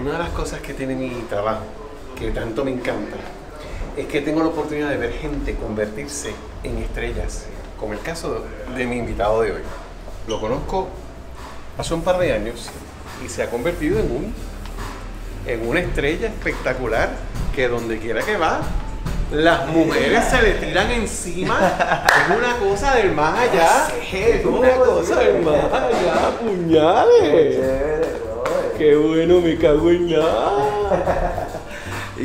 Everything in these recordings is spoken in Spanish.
Una de las cosas que tiene mi trabajo, que tanto me encanta, es que tengo la oportunidad de ver gente convertirse en estrellas, como el caso de mi invitado de hoy. Lo conozco hace un par de años y se ha convertido en un en una estrella espectacular que donde quiera que va las mujeres se le tiran encima. Es una cosa del más allá. Es una cosa del más allá, puñales. Qué bueno, me cago y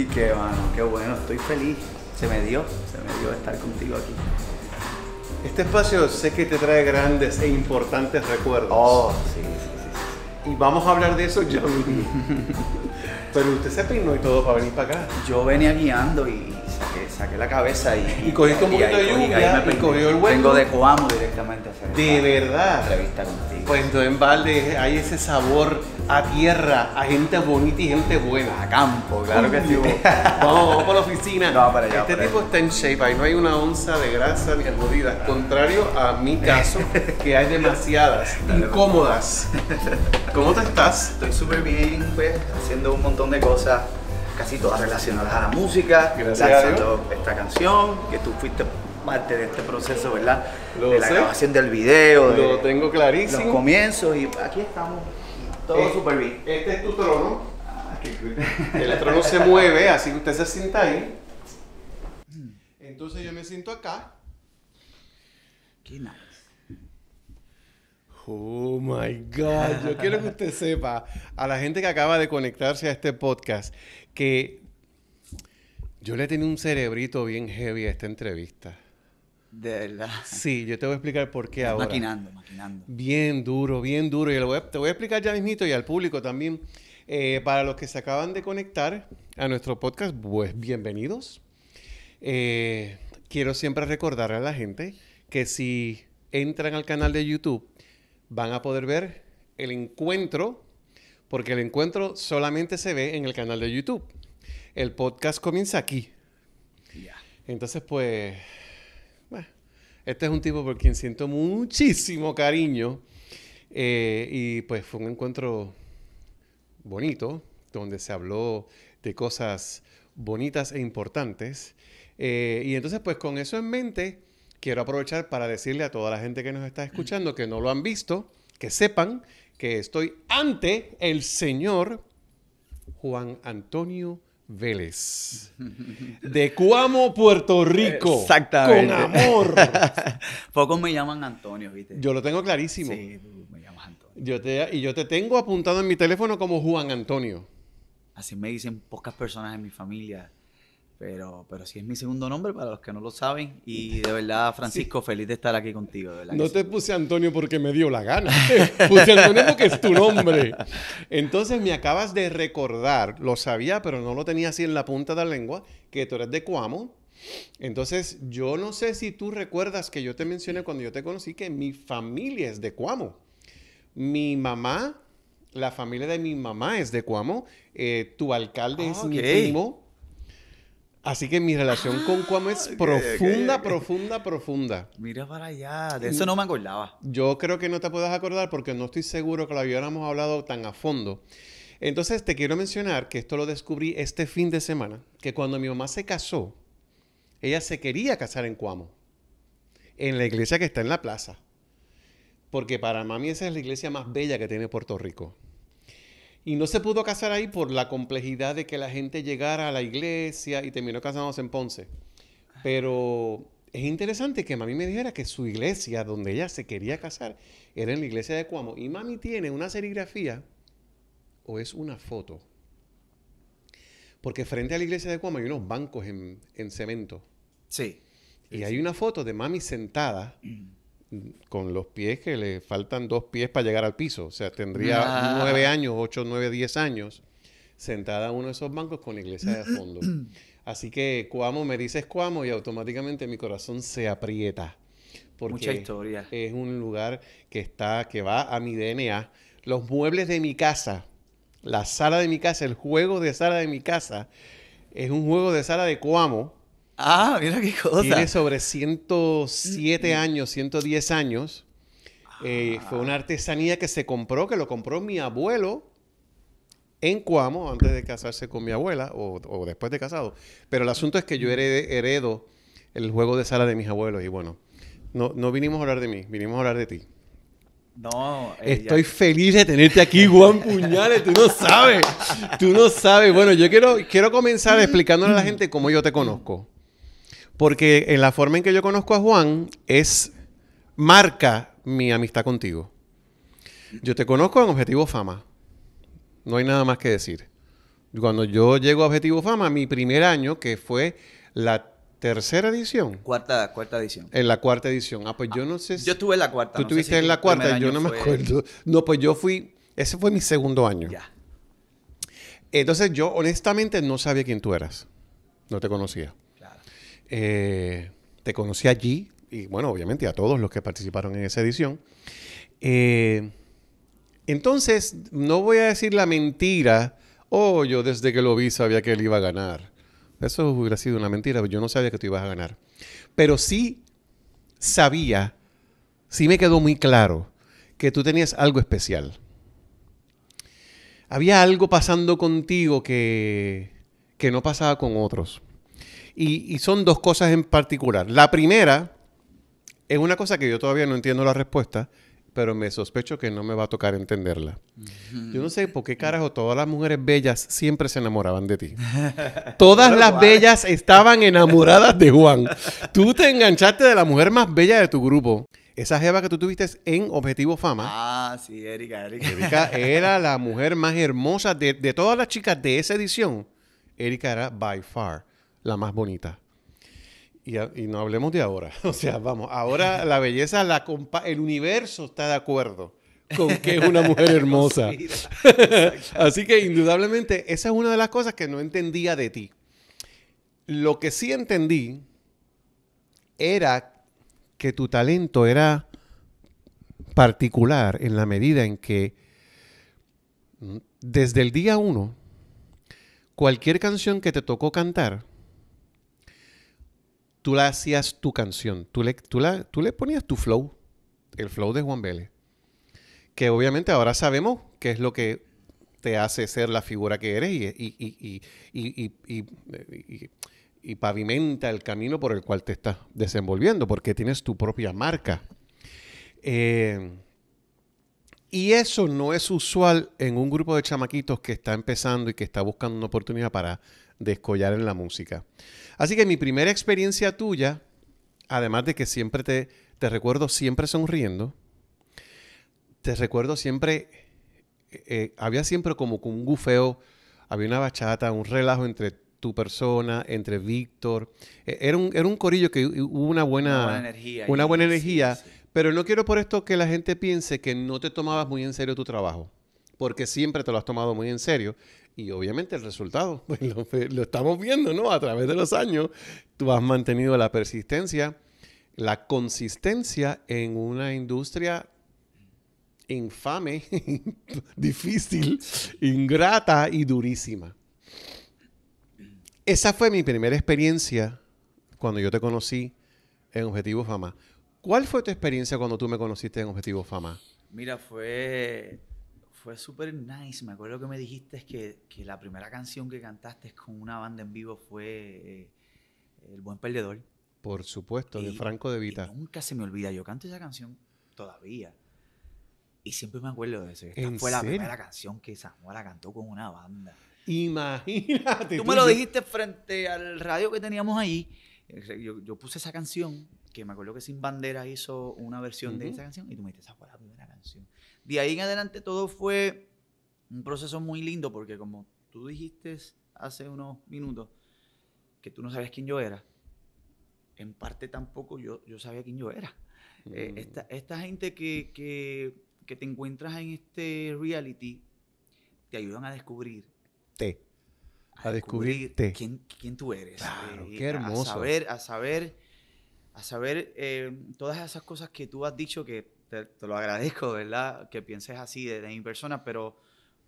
qué bueno, qué bueno, estoy feliz. Se me dio, se me dio estar contigo aquí. Este espacio sé que te trae grandes e importantes recuerdos. Oh, sí, sí, sí. Y vamos a hablar de eso ya Pero usted se peinó y todo para venir para acá. Yo venía guiando y saqué, la cabeza y... Y cogiste un poquito de lluvia y, cogió el hueco. Vengo de Coamo directamente ¿De verdad? entrevista contigo. Pues en balde hay ese sabor a tierra, a gente bonita y gente buena, a campo, claro que sí. vamos, vamos por la oficina. este tipo está en shape, ahí no hay una onza de grasa ni jodidas, contrario a mi caso, que hay demasiadas, pues. incómodas. ¿Cómo te estás? Estoy súper bien, pues, haciendo un montón de cosas, casi todas relacionadas a la música, Gracias esta canción, que tú fuiste parte de este proceso, ¿verdad? Lo de la grabación del video, Lo tengo clarísimo. los comienzos y aquí estamos todo eh, súper bien. Este es tu trono. Ah, El trono se mueve, así que usted se sienta ahí. Entonces yo me siento acá. Qué nice. Oh my God. Yo quiero que usted sepa, a la gente que acaba de conectarse a este podcast, que yo le tenía un cerebrito bien heavy a esta entrevista. De verdad. Sí, yo te voy a explicar por qué ahora. Maquinando, maquinando. Bien duro, bien duro. Y te voy a explicar ya mismito y al público también. Eh, para los que se acaban de conectar a nuestro podcast, pues bienvenidos. Eh, quiero siempre recordar a la gente que si entran al canal de YouTube, van a poder ver el encuentro, porque el encuentro solamente se ve en el canal de YouTube. El podcast comienza aquí. Entonces, pues, este es un tipo por quien siento muchísimo cariño. Eh, y pues fue un encuentro bonito, donde se habló de cosas bonitas e importantes. Eh, y entonces, pues con eso en mente, quiero aprovechar para decirle a toda la gente que nos está escuchando, que no lo han visto, que sepan que estoy ante el señor Juan Antonio Vélez. De Cuamo, Puerto Rico. Exactamente. Con amor. Pocos me llaman Antonio, ¿viste? Yo lo tengo clarísimo. Sí, tú me llamas Antonio. Yo te, y yo te tengo apuntado en mi teléfono como Juan Antonio. Así me dicen pocas personas en mi familia. Pero, pero sí es mi segundo nombre para los que no lo saben. Y de verdad, Francisco, feliz de estar aquí contigo. no te puse Antonio porque me dio la gana. puse Antonio porque es tu nombre. Entonces me acabas de recordar, lo sabía, pero no lo tenía así en la punta de la lengua, que tú eres de Cuamo. Entonces yo no sé si tú recuerdas que yo te mencioné cuando yo te conocí que mi familia es de Cuamo. Mi mamá, la familia de mi mamá es de Cuamo. Eh, tu alcalde es mi primo Así que mi relación con Cuamo es ah, profunda, profunda, profunda. Mira para allá, de eso no me acordaba. Yo creo que no te puedas acordar porque no estoy seguro que lo habíamos hablado tan a fondo. Entonces te quiero mencionar que esto lo descubrí este fin de semana, que cuando mi mamá se casó, ella se quería casar en Cuamo, en la iglesia que está en la plaza, porque para mami esa es la iglesia más bella que tiene Puerto Rico. Y no se pudo casar ahí por la complejidad de que la gente llegara a la iglesia y terminó casándose en Ponce. Pero es interesante que mami me dijera que su iglesia, donde ella se quería casar, era en la iglesia de Cuamo. Y mami tiene una serigrafía o es una foto. Porque frente a la iglesia de Cuamo hay unos bancos en, cemento. Sí. Y hay una foto de mami sentada. Mm con los pies que le faltan dos pies para llegar al piso. O sea, tendría nueve años, ocho, nueve, diez años sentada en uno de esos bancos con iglesia de fondo. Así que Cuamo me dices Cuamo y automáticamente mi corazón se aprieta. Porque Mucha historia. Es un lugar que está, que va a mi DNA. Los muebles de mi casa, la sala de mi casa, el juego de sala de mi casa, es un juego de sala de Cuamo Ah, mira qué cosa. Tiene sobre 107 mm. años, 110 años. Eh, fue una artesanía que se compró, que lo compró mi abuelo en Cuamo, antes de casarse con mi abuela, o, después de casado. Pero el asunto es que yo heredé, heredo el juego de sala de mis abuelos. Y bueno, no, no vinimos a hablar de mí, vinimos a hablar de ti. No. Eh, Estoy feliz de tenerte aquí, Juan Puñales. Tú no sabes. Tú no sabes. Bueno, yo quiero, quiero comenzar explicándole a la gente cómo yo te conozco. Porque en la forma en que yo conozco a Juan es marca mi amistad contigo. Yo te conozco en Objetivo Fama. No hay nada más que decir. Cuando yo llego a Objetivo Fama, mi primer año, que fue la tercera edición. Cuarta, cuarta edición. En la cuarta edición. Ah, pues yo ah, no sé Yo estuve en la cuarta. Tú no en la cuarta, yo no me acuerdo. No, pues yo fui... Ese fue mi segundo año. Ya. Entonces yo honestamente no sabía quién tú eras. No te conocía. Eh, te conocí allí y bueno, obviamente a todos los que participaron en esa edición. Eh, entonces, no voy a decir la mentira, oh, yo desde que lo vi sabía que él iba a ganar. Eso hubiera sido una mentira, yo no sabía que tú ibas a ganar. Pero sí sabía, sí me quedó muy claro que tú tenías algo especial. Había algo pasando contigo que, que no pasaba con otros. Y, son dos cosas en particular. La primera es una cosa que yo todavía no entiendo la respuesta, pero me sospecho que no me va a tocar entenderla. Yo no sé por qué carajo todas las mujeres bellas siempre se enamoraban de ti. Todas las bellas estaban enamoradas de Juan. Tú te enganchaste de la mujer más bella de tu grupo. Esa jeva que tú tuviste en Objetivo Fama. Ah, sí, Erika, Erika. Erika era la mujer más hermosa de, de todas las chicas de esa edición. Erika era by far la más bonita. Y, no hablemos de ahora. O sea, vamos, ahora la belleza, el universo está de acuerdo con que es una mujer hermosa. Así que indudablemente esa es una de las cosas que no entendía de ti. Lo que sí entendí era que tu talento era particular en la medida en que mm, desde el día uno, cualquier canción que te tocó cantar, tú la hacías tu canción, tú le, tú, le ponías tu flow, el flow de Juan Vélez, que obviamente ahora sabemos qué es lo que te hace ser la figura que eres y, pavimenta el camino por el cual te estás desenvolviendo, porque tienes tu propia marca. Eh, y eso no es usual en un grupo de chamaquitos que está empezando y que está buscando una oportunidad para descollar en la música. Así que mi primera experiencia tuya, además de que siempre te, te recuerdo siempre sonriendo, te recuerdo siempre, eh, eh, había siempre como un gufeo, había una bachata, un relajo entre tu persona, entre Víctor. E, era un, era un corillo que hubo una buena, una buena energía. Pero no quiero por esto que la gente piense que no te tomabas muy en serio tu trabajo, porque siempre te lo has tomado muy en serio. Y obviamente el resultado, pues, pues, lo, estamos viendo, ¿no? A través de los años, tú has mantenido la persistencia, la consistencia en una industria infame, difícil, ingrata y durísima. Esa fue mi primera experiencia cuando yo te conocí en Objetivo Fama. ¿Cuál fue tu experiencia cuando tú me conociste en Objetivo Fama? Mira, fue fue súper nice. Me acuerdo que me dijiste que, que, la primera canción que cantaste con una banda en vivo fue eh, El Buen Perdedor. Por supuesto, de Franco de Vita. nunca se me olvida. Yo canto esa canción todavía. Y siempre me acuerdo de eso. Esta fue la primera canción que Samuela cantó con una banda. Imagínate. Tú, me lo dijiste frente al radio que teníamos ahí. Yo, puse esa canción, que me acuerdo que Sin Bandera hizo una versión de esa canción, y tú me dijiste, esa fue la primera canción de ahí en adelante todo fue un proceso muy lindo porque como tú dijiste hace unos minutos que tú no sabías quién yo era, en parte tampoco yo, yo sabía quién yo era. Eh, mm. esta, gente que, te encuentras en este reality te ayudan a descubrir. Te. A, Descubrir quién, quién, tú eres. Claro, eh, qué hermoso. A saber, a saber, eh, todas esas cosas que tú has dicho que te, lo agradezco, ¿verdad? Que pienses así de, mi persona, pero,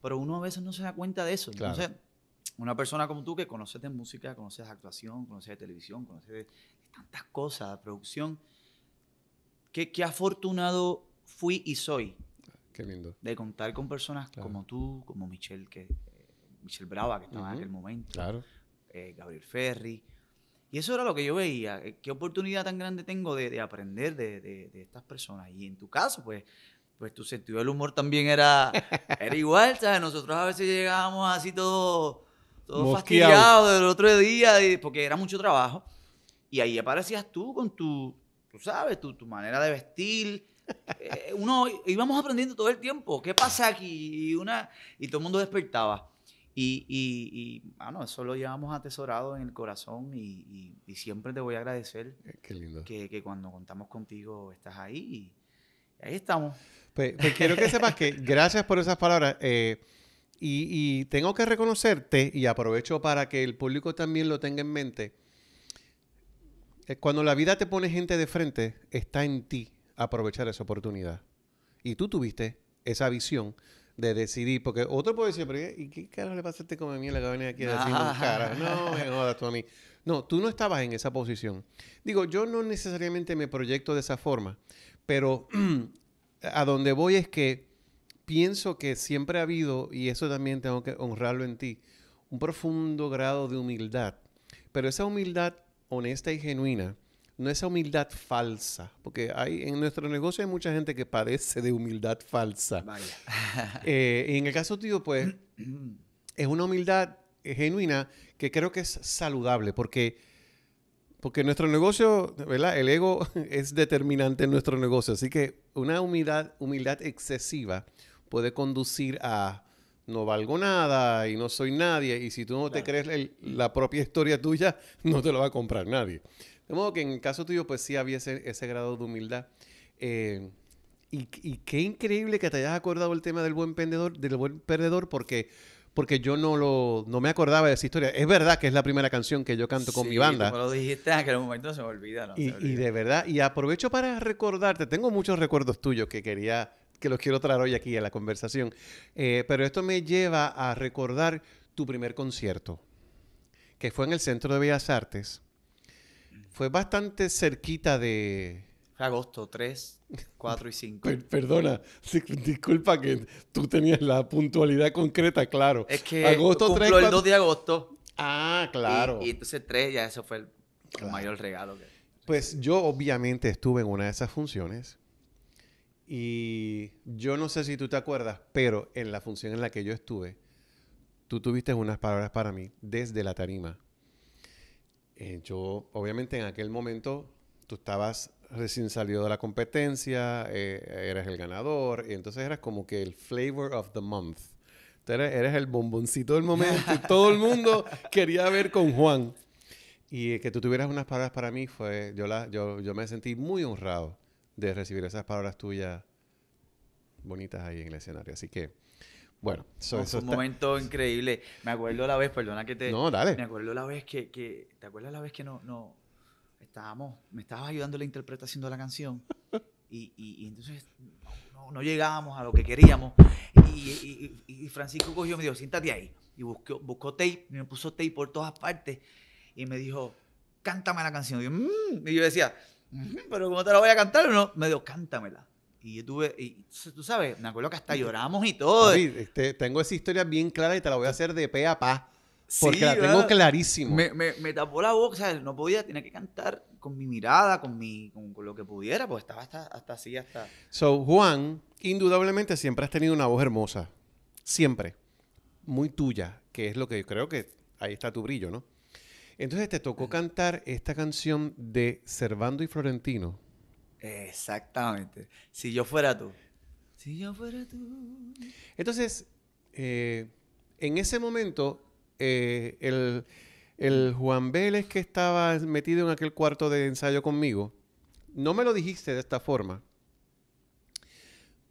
pero uno a veces no se da cuenta de eso. Entonces, una persona como tú que conoces de música, conoces de actuación, conoces de televisión, conoces de, tantas cosas, de producción, qué, qué afortunado fui y soy. Qué lindo. De contar con personas como tú, como Michelle, que, eh, Brava, que estaba en aquel momento. Claro. Eh, Gabriel Ferri. Y eso era lo que yo veía. Eh, ¿Qué oportunidad tan grande tengo de, aprender de, de, estas personas? Y en tu caso, pues, pues tu sentido del humor también era, era igual, ¿sabes? Nosotros a veces llegábamos así todo, todo fastidiados del otro día, porque era mucho trabajo. Y ahí aparecías tú con tu, tú sabes, tu, manera de vestir. Eh, uno íbamos aprendiendo todo el tiempo. ¿Qué pasa aquí? una, y todo el mundo despertaba. Y, y, bueno, eso lo llevamos atesorado en el corazón y, siempre te voy a agradecer eh, Que, cuando contamos contigo estás ahí y ahí estamos. Pues, pues, quiero que sepas que gracias por esas palabras. Eh, y, tengo que reconocerte y aprovecho para que el público también lo tenga en mente. Eh, cuando la vida te pone gente de frente, está en ti aprovechar esa oportunidad. Y tú tuviste esa visión de decidir, porque otro puede decir, pero ¿y qué carajo le pasa a mí en la que venir aquí cara? No, me jodas, mí. No, tú no estabas en esa posición. Digo, yo no necesariamente me proyecto de esa forma, pero a donde voy es que pienso que siempre ha habido, y eso también tengo que honrarlo en ti, un profundo grado de humildad. Pero esa humildad honesta y genuina no es humildad falsa, porque hay, en nuestro negocio hay mucha gente que padece de humildad falsa. Eh, en el caso tuyo, pues, es una humildad genuina que creo que es saludable, porque, porque nuestro negocio, ¿verdad? El ego es determinante en nuestro negocio, así que una humildad, excesiva puede conducir a no valgo nada y no soy nadie. Y si tú no te crees la propia historia tuya, no te lo va a comprar nadie. De modo que en el caso tuyo, pues sí había ese, grado de humildad. Eh, y, qué increíble que te hayas acordado el tema del buen perdedor, del buen perdedor, porque, porque yo no lo, no me acordaba de esa historia. Es verdad que es la primera canción que yo canto con mi banda. lo dijiste en aquel momento se me y, de verdad, y aprovecho para recordarte, tengo muchos recuerdos tuyos que quería, que los quiero traer hoy aquí a la conversación. Eh, pero esto me lleva a recordar tu primer concierto, que fue en el Centro de Bellas Artes fue bastante cerquita de... Agosto 3, 4 y 5. perdona, disculpa que tú tenías la puntualidad concreta, claro. Es que agosto el 2 de agosto. Ah, claro. Y, entonces 3 ya eso fue el mayor regalo. Pues yo obviamente estuve en una de esas funciones y yo no sé si tú te acuerdas, pero en la función en la que yo estuve, tú tuviste unas palabras para mí desde la tarima eh, yo, obviamente en aquel momento, tú estabas recién salido de la competencia, eh, eras el ganador, y entonces eras como que el flavor of the month. eres, el bomboncito del momento todo el mundo quería ver con Juan. Y eh, que tú tuvieras unas palabras para mí fue, yo, la, yo, yo me sentí muy honrado de recibir esas palabras tuyas bonitas ahí en el escenario. Así que bueno, oh, eso, fue un momento increíble. Me acuerdo la vez, perdona que te. No, dale. Me acuerdo la vez que. que ¿Te acuerdas la vez que no, no. Estábamos. Me estabas ayudando la interpretación de la canción. Y, y, y entonces no, llegábamos a lo que queríamos. Y, y, Francisco cogió y me dijo: siéntate ahí. Y buscó, buscó tape, me puso tape por todas partes. Y me dijo: cántame la canción. Y yo, mm", decía: mm, ¿pero cómo te la voy a cantar o no? Me dijo: cántamela. Y yo tuve, y, tú sabes, que hasta lloramos y todo. Sí, este, tengo esa historia bien clara y te la voy a hacer de pe a pa. Porque la tengo clarísima. clarísimo. Me, tapó la boca, ¿sabes? no podía, tenía que cantar con mi mirada, con, mi, con, lo que pudiera, porque estaba hasta, hasta así, hasta... So, Juan, indudablemente siempre has tenido una voz hermosa. Siempre. Muy tuya, que es lo que creo que ahí está tu brillo, ¿no? Entonces te tocó cantar esta canción de Servando y Florentino. Exactamente. Si yo fuera tú. Si yo fuera tú. Entonces, eh, en ese momento, eh, el, Juan Vélez que estaba metido en aquel cuarto de ensayo conmigo, no me lo dijiste de esta forma,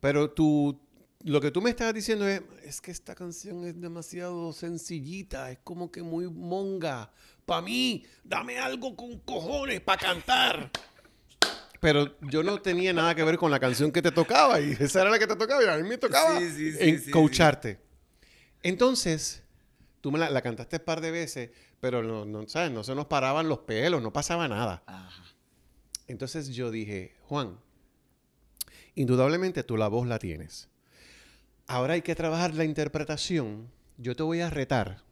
pero tú, lo que tú me estás diciendo es, es que esta canción es demasiado sencillita, es como que muy monga. Para mí, dame algo con cojones para cantar pero yo no tenía nada que ver con la canción que te tocaba y esa era la que te tocaba y a mí me tocaba en coacharte. Entonces, tú me la, cantaste un par de veces, pero no, ¿sabes? no se nos paraban los pelos, no pasaba nada. Entonces yo dije, Juan, indudablemente tú la voz la tienes. Ahora hay que trabajar la interpretación. Yo te voy a retar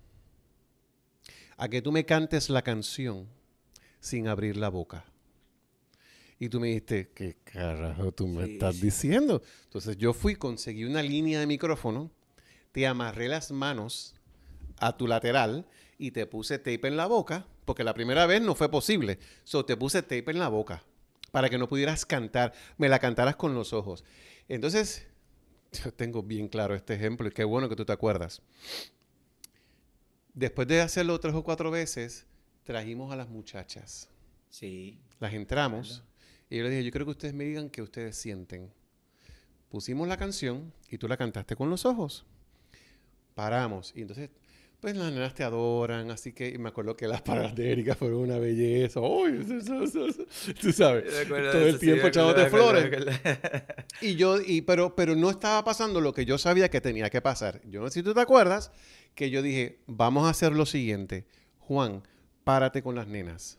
a que tú me cantes la canción sin abrir la boca. Y tú me dijiste, ¿qué carajo tú me estás diciendo? Entonces yo fui, conseguí una línea de micrófono, te amarré las manos a tu lateral y te puse tape en la boca, porque la primera vez no fue posible. So te puse tape en la boca para que no pudieras cantar, me la cantaras con los ojos. Entonces, yo tengo bien claro este ejemplo y qué bueno que tú te acuerdas. Después de hacerlo tres o cuatro veces, trajimos a las muchachas. Sí. Las entramos y yo le dije, yo creo que ustedes me digan qué ustedes sienten. Pusimos la canción y tú la cantaste con los ojos. Paramos. Y entonces, pues las nenas te adoran, así que me acuerdo que las palabras de Erika fueron una belleza. ¡Uy! Tú sabes. Todo el tiempo echándote flores. y yo, pero, pero no estaba pasando lo que yo sabía que tenía que pasar. Yo no sé si tú te acuerdas que yo dije, vamos a hacer lo siguiente. Juan, párate con las nenas.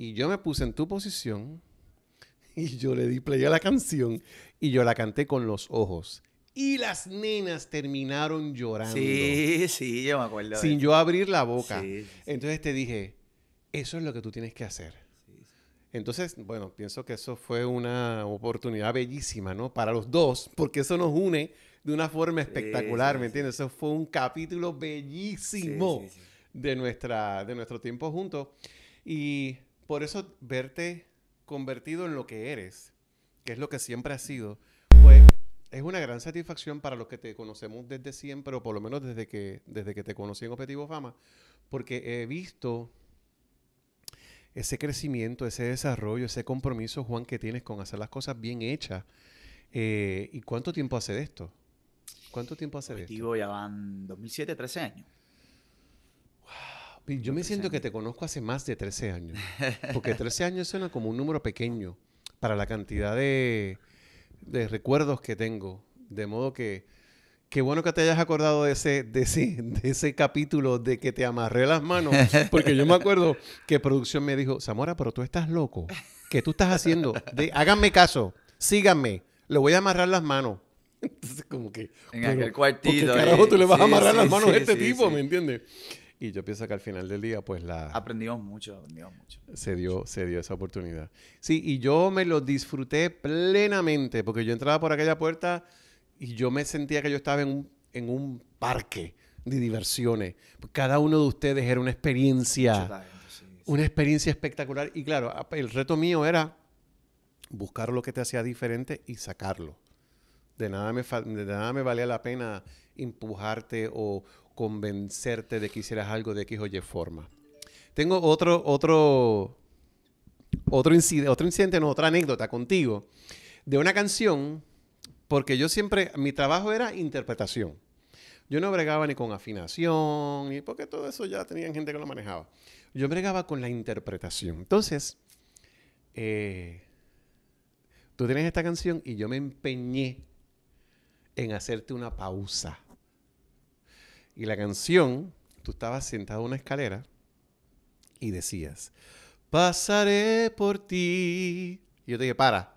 Y yo me puse en tu posición y yo le di play a la canción y yo la canté con los ojos. Y las nenas terminaron llorando. Sí, sí, yo me acuerdo. Sin yo abrir la boca. Entonces te dije, eso es lo que tú tienes que hacer. Entonces, bueno, pienso que eso fue una oportunidad bellísima, ¿no? Para los dos, porque eso nos une de una forma espectacular, ¿me entiendes? Eso fue un capítulo bellísimo de, nuestra, de nuestro tiempo juntos. Y por eso verte convertido en lo que eres, que es lo que siempre has sido, pues es una gran satisfacción para los que te conocemos desde siempre, o por lo menos desde que, desde que te conocí en Objetivo Fama, porque he visto ese crecimiento, ese desarrollo, ese compromiso, Juan, que tienes con hacer las cosas bien hechas. Eh, ¿Y cuánto tiempo hace de esto? ¿Cuánto tiempo hace Objetivo de esto? ya van 2007, 13 años. Yo me siento que te conozco hace más de 13 años, porque 13 años suena como un número pequeño para la cantidad de, de recuerdos que tengo. De modo que, qué bueno que te hayas acordado de ese, de ese, capítulo de que te amarré las manos, porque yo me acuerdo que producción me dijo, Zamora, pero tú estás loco, ¿qué tú estás haciendo? De, háganme caso, síganme, le voy a amarrar las manos. Entonces, como que... En aquel cuartito. ¿Por tú le vas a amarrar las manos a este tipo, me entiendes? Y yo pienso que al final del día, pues la... Aprendimos mucho, aprendimos mucho. Se dio, se dio esa oportunidad. Sí, y yo me lo disfruté plenamente, porque yo entraba por aquella puerta y yo me sentía que yo estaba en un, en un parque de diversiones. Cada uno de ustedes era una experiencia, una experiencia espectacular. Y claro, el reto mío era buscar lo que te hacía diferente y sacarlo. De nada me, de nada me valía la pena empujarte o, convencerte de que hicieras algo de que o Y forma. Tengo otro, otro, otro, incidente, otro incidente, no, otra anécdota contigo de una canción, porque yo siempre, mi trabajo era interpretación. Yo no bregaba ni con afinación, ni porque todo eso ya tenían gente que lo manejaba. Yo bregaba con la interpretación. Entonces, eh, tú tienes esta canción y yo me empeñé en hacerte una pausa y la canción, tú estabas sentado en una escalera y decías, pasaré por ti. Y yo te dije, para.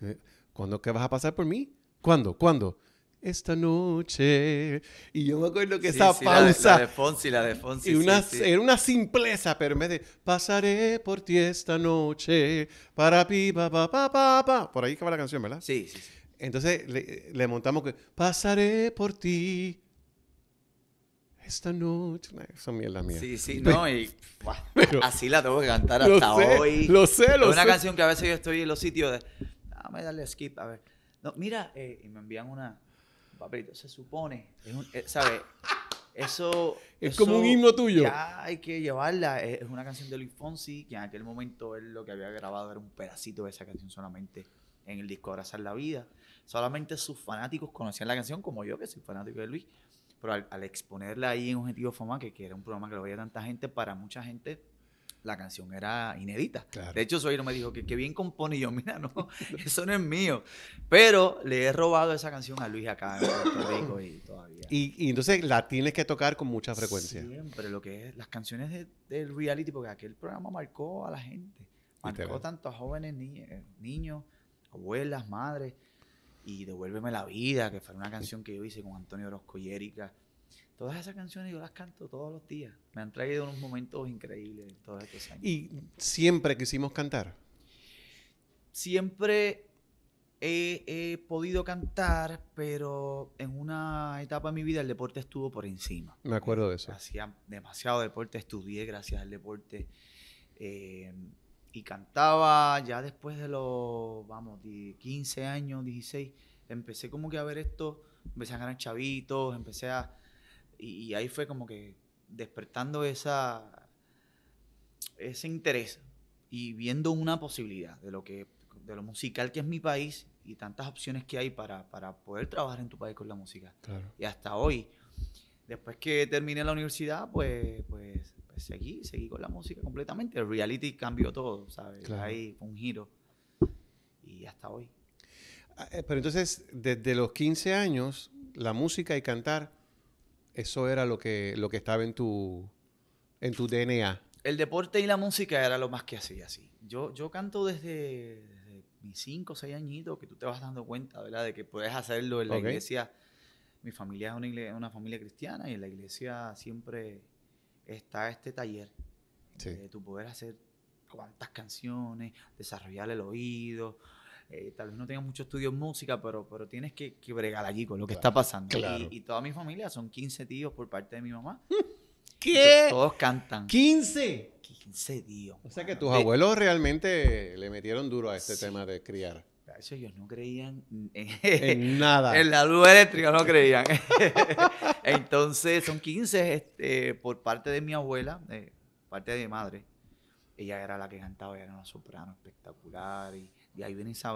Eh, ¿Cuándo que vas a pasar por mí? ¿Cuándo? ¿Cuándo? Esta noche. Y yo me acuerdo que esa pausa. La de, Fonsi, la de Fonsi. una, Era una simpleza, pero en vez de pasaré por ti esta noche, para pi, pa, pa, pa, pa, Por ahí que la canción, ¿verdad? sí, sí. Entonces le, montamos que pasaré por ti esta noche. Son mierdas mías. Sí, sí, no, y así la tengo que cantar hasta hoy. Lo sé, lo es una canción que a veces yo estoy en los sitios de. Dame ah, darle skip, a ver. No, mira, eh, y me envían una. Un papelito, se supone. Es eh, ¿Sabes? Eso. Es como un himno tuyo. Ya hay que llevarla. Es, una canción de Luis Fonsi, que en aquel momento él lo que había grabado era un pedacito de esa canción solamente en el disco Abrazar la Vida. Solamente sus fanáticos conocían la canción, como yo, que soy fanático de Luis. Pero al, exponerla ahí en Objetivo Fama, que, era un programa que lo veía tanta gente, para mucha gente la canción era inédita. De hecho, no me dijo que, qué bien compone. Y yo, mira, no, eso no es mío. Pero le he robado esa canción a Luis acá en Puerto Rico y todavía. Y, entonces la tienes que tocar con mucha frecuencia. Siempre, lo que es las canciones del reality, porque aquel programa marcó a la gente. Marcó tanto a jóvenes, ni, eh, niños, abuelas, madres y Devuélveme la vida, que fue una canción que yo hice con Antonio Orozco y Erika. Todas esas canciones yo las canto todos los días. Me han traído unos momentos increíbles todos estos años. ¿Y siempre quisimos cantar? Siempre he, podido cantar, pero en una etapa de mi vida el deporte estuvo por encima. Me acuerdo de eso. Hacía demasiado deporte, estudié gracias al deporte. Eh, y cantaba ya después de los, vamos, 15 años, 16, empecé como que a ver esto, empecé a ganar chavitos, empecé a... Y, ahí fue como que despertando esa, ese interés y viendo una posibilidad de lo, que, de lo musical que es mi país y tantas opciones que hay para, para poder trabajar en tu país con la música. Y hasta hoy, después que terminé la universidad, pues, pues seguí, seguí con la música completamente. El reality cambió todo, ¿sabes? Ahí fue un giro. Y hasta hoy. Ah, eh, pero entonces, desde los 15 años, la música y cantar, eso era lo que, lo que estaba en tu, en tu DNA. El deporte y la música era lo más que hacía, sí. Yo, yo canto desde, mis 5 o 6 añitos, que tú te vas dando cuenta, ¿verdad? De que puedes hacerlo en la iglesia. Mi familia es una, una familia cristiana y en la iglesia siempre está este taller de eh, tu poder hacer cuantas canciones, desarrollar el oído. Eh, tal vez no tengas mucho estudio en música, pero, pero tienes que, que bregar allí con lo que está pasando. Y, y, toda mi familia son 15 tíos por parte de mi mamá. ¿Qué? Todos cantan. ¿15? 15 tíos. O sea que tus abuelos realmente le metieron duro a este tema de criar. Eso ellos no creían en, nada. en la luz eléctrica no creían. Entonces, son 15 este, por parte de mi abuela, eh, parte de mi madre. Ella era la que cantaba, ella era una soprano espectacular. Y de ahí viene esa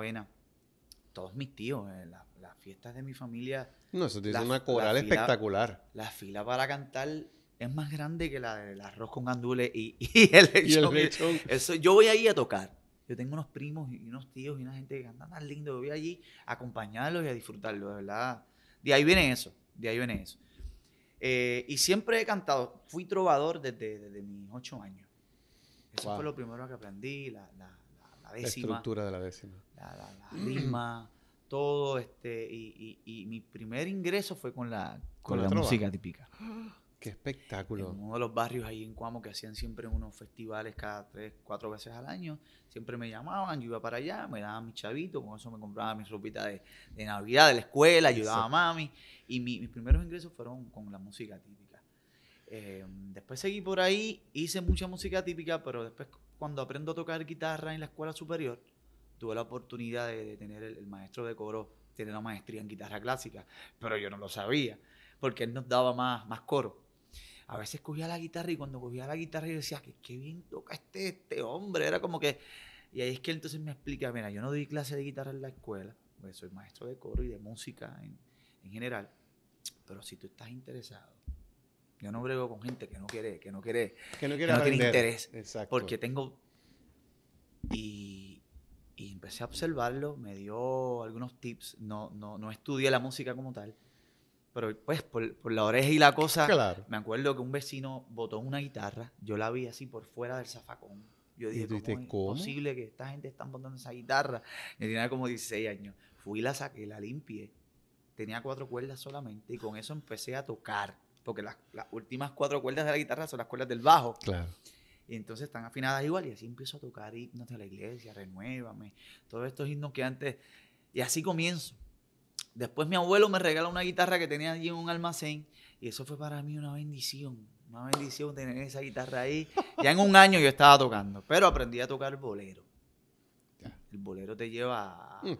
Todos mis tíos, eh, las fiestas de mi familia. No, eso tiene una coral espectacular. La fila para cantar es más grande que la del arroz con gandules y, el lechón. Eso, yo voy ahí a tocar yo tengo unos primos y unos tíos y una gente que canta tan lindo. Yo voy allí a acompañarlos y a disfrutarlos, de verdad. De ahí viene eso, de ahí viene eso. Eh, y siempre he cantado, fui trovador desde, desde mis ocho años. Eso fue lo primero que aprendí, la, la, décima. La estructura de la décima. La, rima, todo. este y, mi primer ingreso fue con la, ¿Con la música típica. ¡Ah! Qué espectáculo. En uno de los barrios ahí en Cuamo que hacían siempre unos festivales cada tres, cuatro veces al año, siempre me llamaban, yo iba para allá, me daban mis chavitos, con eso me compraba mis ropitas de, Navidad, de la escuela, ayudaba a mami. Y mis primeros ingresos fueron con la música típica. Eh, después seguí por ahí, hice mucha música típica, pero después cuando aprendo a tocar guitarra en la escuela superior, tuve la oportunidad de, tener el, maestro de coro, tener una maestría en guitarra clásica, pero yo no lo sabía, porque él nos daba más, más coro a veces cogía la guitarra y cuando cogía la guitarra yo decía, que qué bien toca este, este hombre, era como que... Y ahí es que entonces me explica, mira, yo no doy clase de guitarra en la escuela, porque soy maestro de coro y de música en, en general, pero si tú estás interesado, yo no brego con gente que no quiere, que no quiere, que no quiere, que no tiene interés, Exacto. porque tengo... Y, y empecé a observarlo, me dio algunos tips, no, no, no estudié la música como tal, pero pues por, la oreja y la cosa, me acuerdo que un vecino botó una guitarra, yo la vi así por fuera del zafacón. Yo dije, ¿cómo, es posible que esta gente está botando esa guitarra? Yo tenía como 16 años. Fui, la saqué, la limpié. Tenía cuatro cuerdas solamente y con eso empecé a tocar. Porque las, las últimas cuatro cuerdas de la guitarra son las cuerdas del bajo. Claro. Y entonces están afinadas igual y así empiezo a tocar himnos de la iglesia, renuévame, todos estos himnos que antes... Y así comienzo. Después mi abuelo me regala una guitarra que tenía allí en un almacén y eso fue para mí una bendición. Una bendición tener esa guitarra ahí. Ya en un año yo estaba tocando, pero aprendí a tocar bolero. El bolero te lleva a, mm.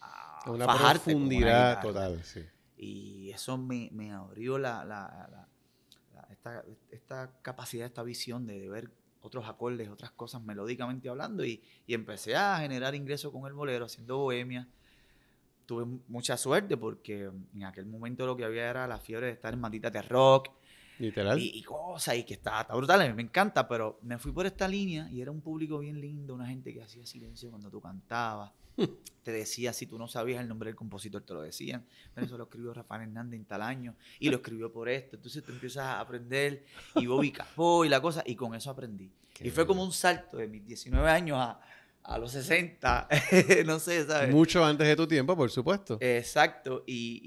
a una profundidad total. Y eso me, me abrió la, esta, capacidad, esta visión de, ver otros acordes, otras cosas melódicamente hablando y, y empecé a generar ingresos con el bolero, haciendo bohemia tuve mucha suerte porque en aquel momento lo que había era la fiebre de estar en matitas de rock. Literal. Y, cosas, y que está, brutal, me encanta, pero me fui por esta línea y era un público bien lindo, una gente que hacía silencio cuando tú cantabas. te decía, si tú no sabías el nombre del compositor, te lo decían. Pero eso lo escribió Rafael Hernández en tal año y lo escribió por esto. Entonces tú empiezas a aprender y Bobby Capó y la cosa, y con eso aprendí. y fue como un salto de mis 19 años a a los 60, no sé, ¿sabes? Mucho antes de tu tiempo, por supuesto. Exacto, y,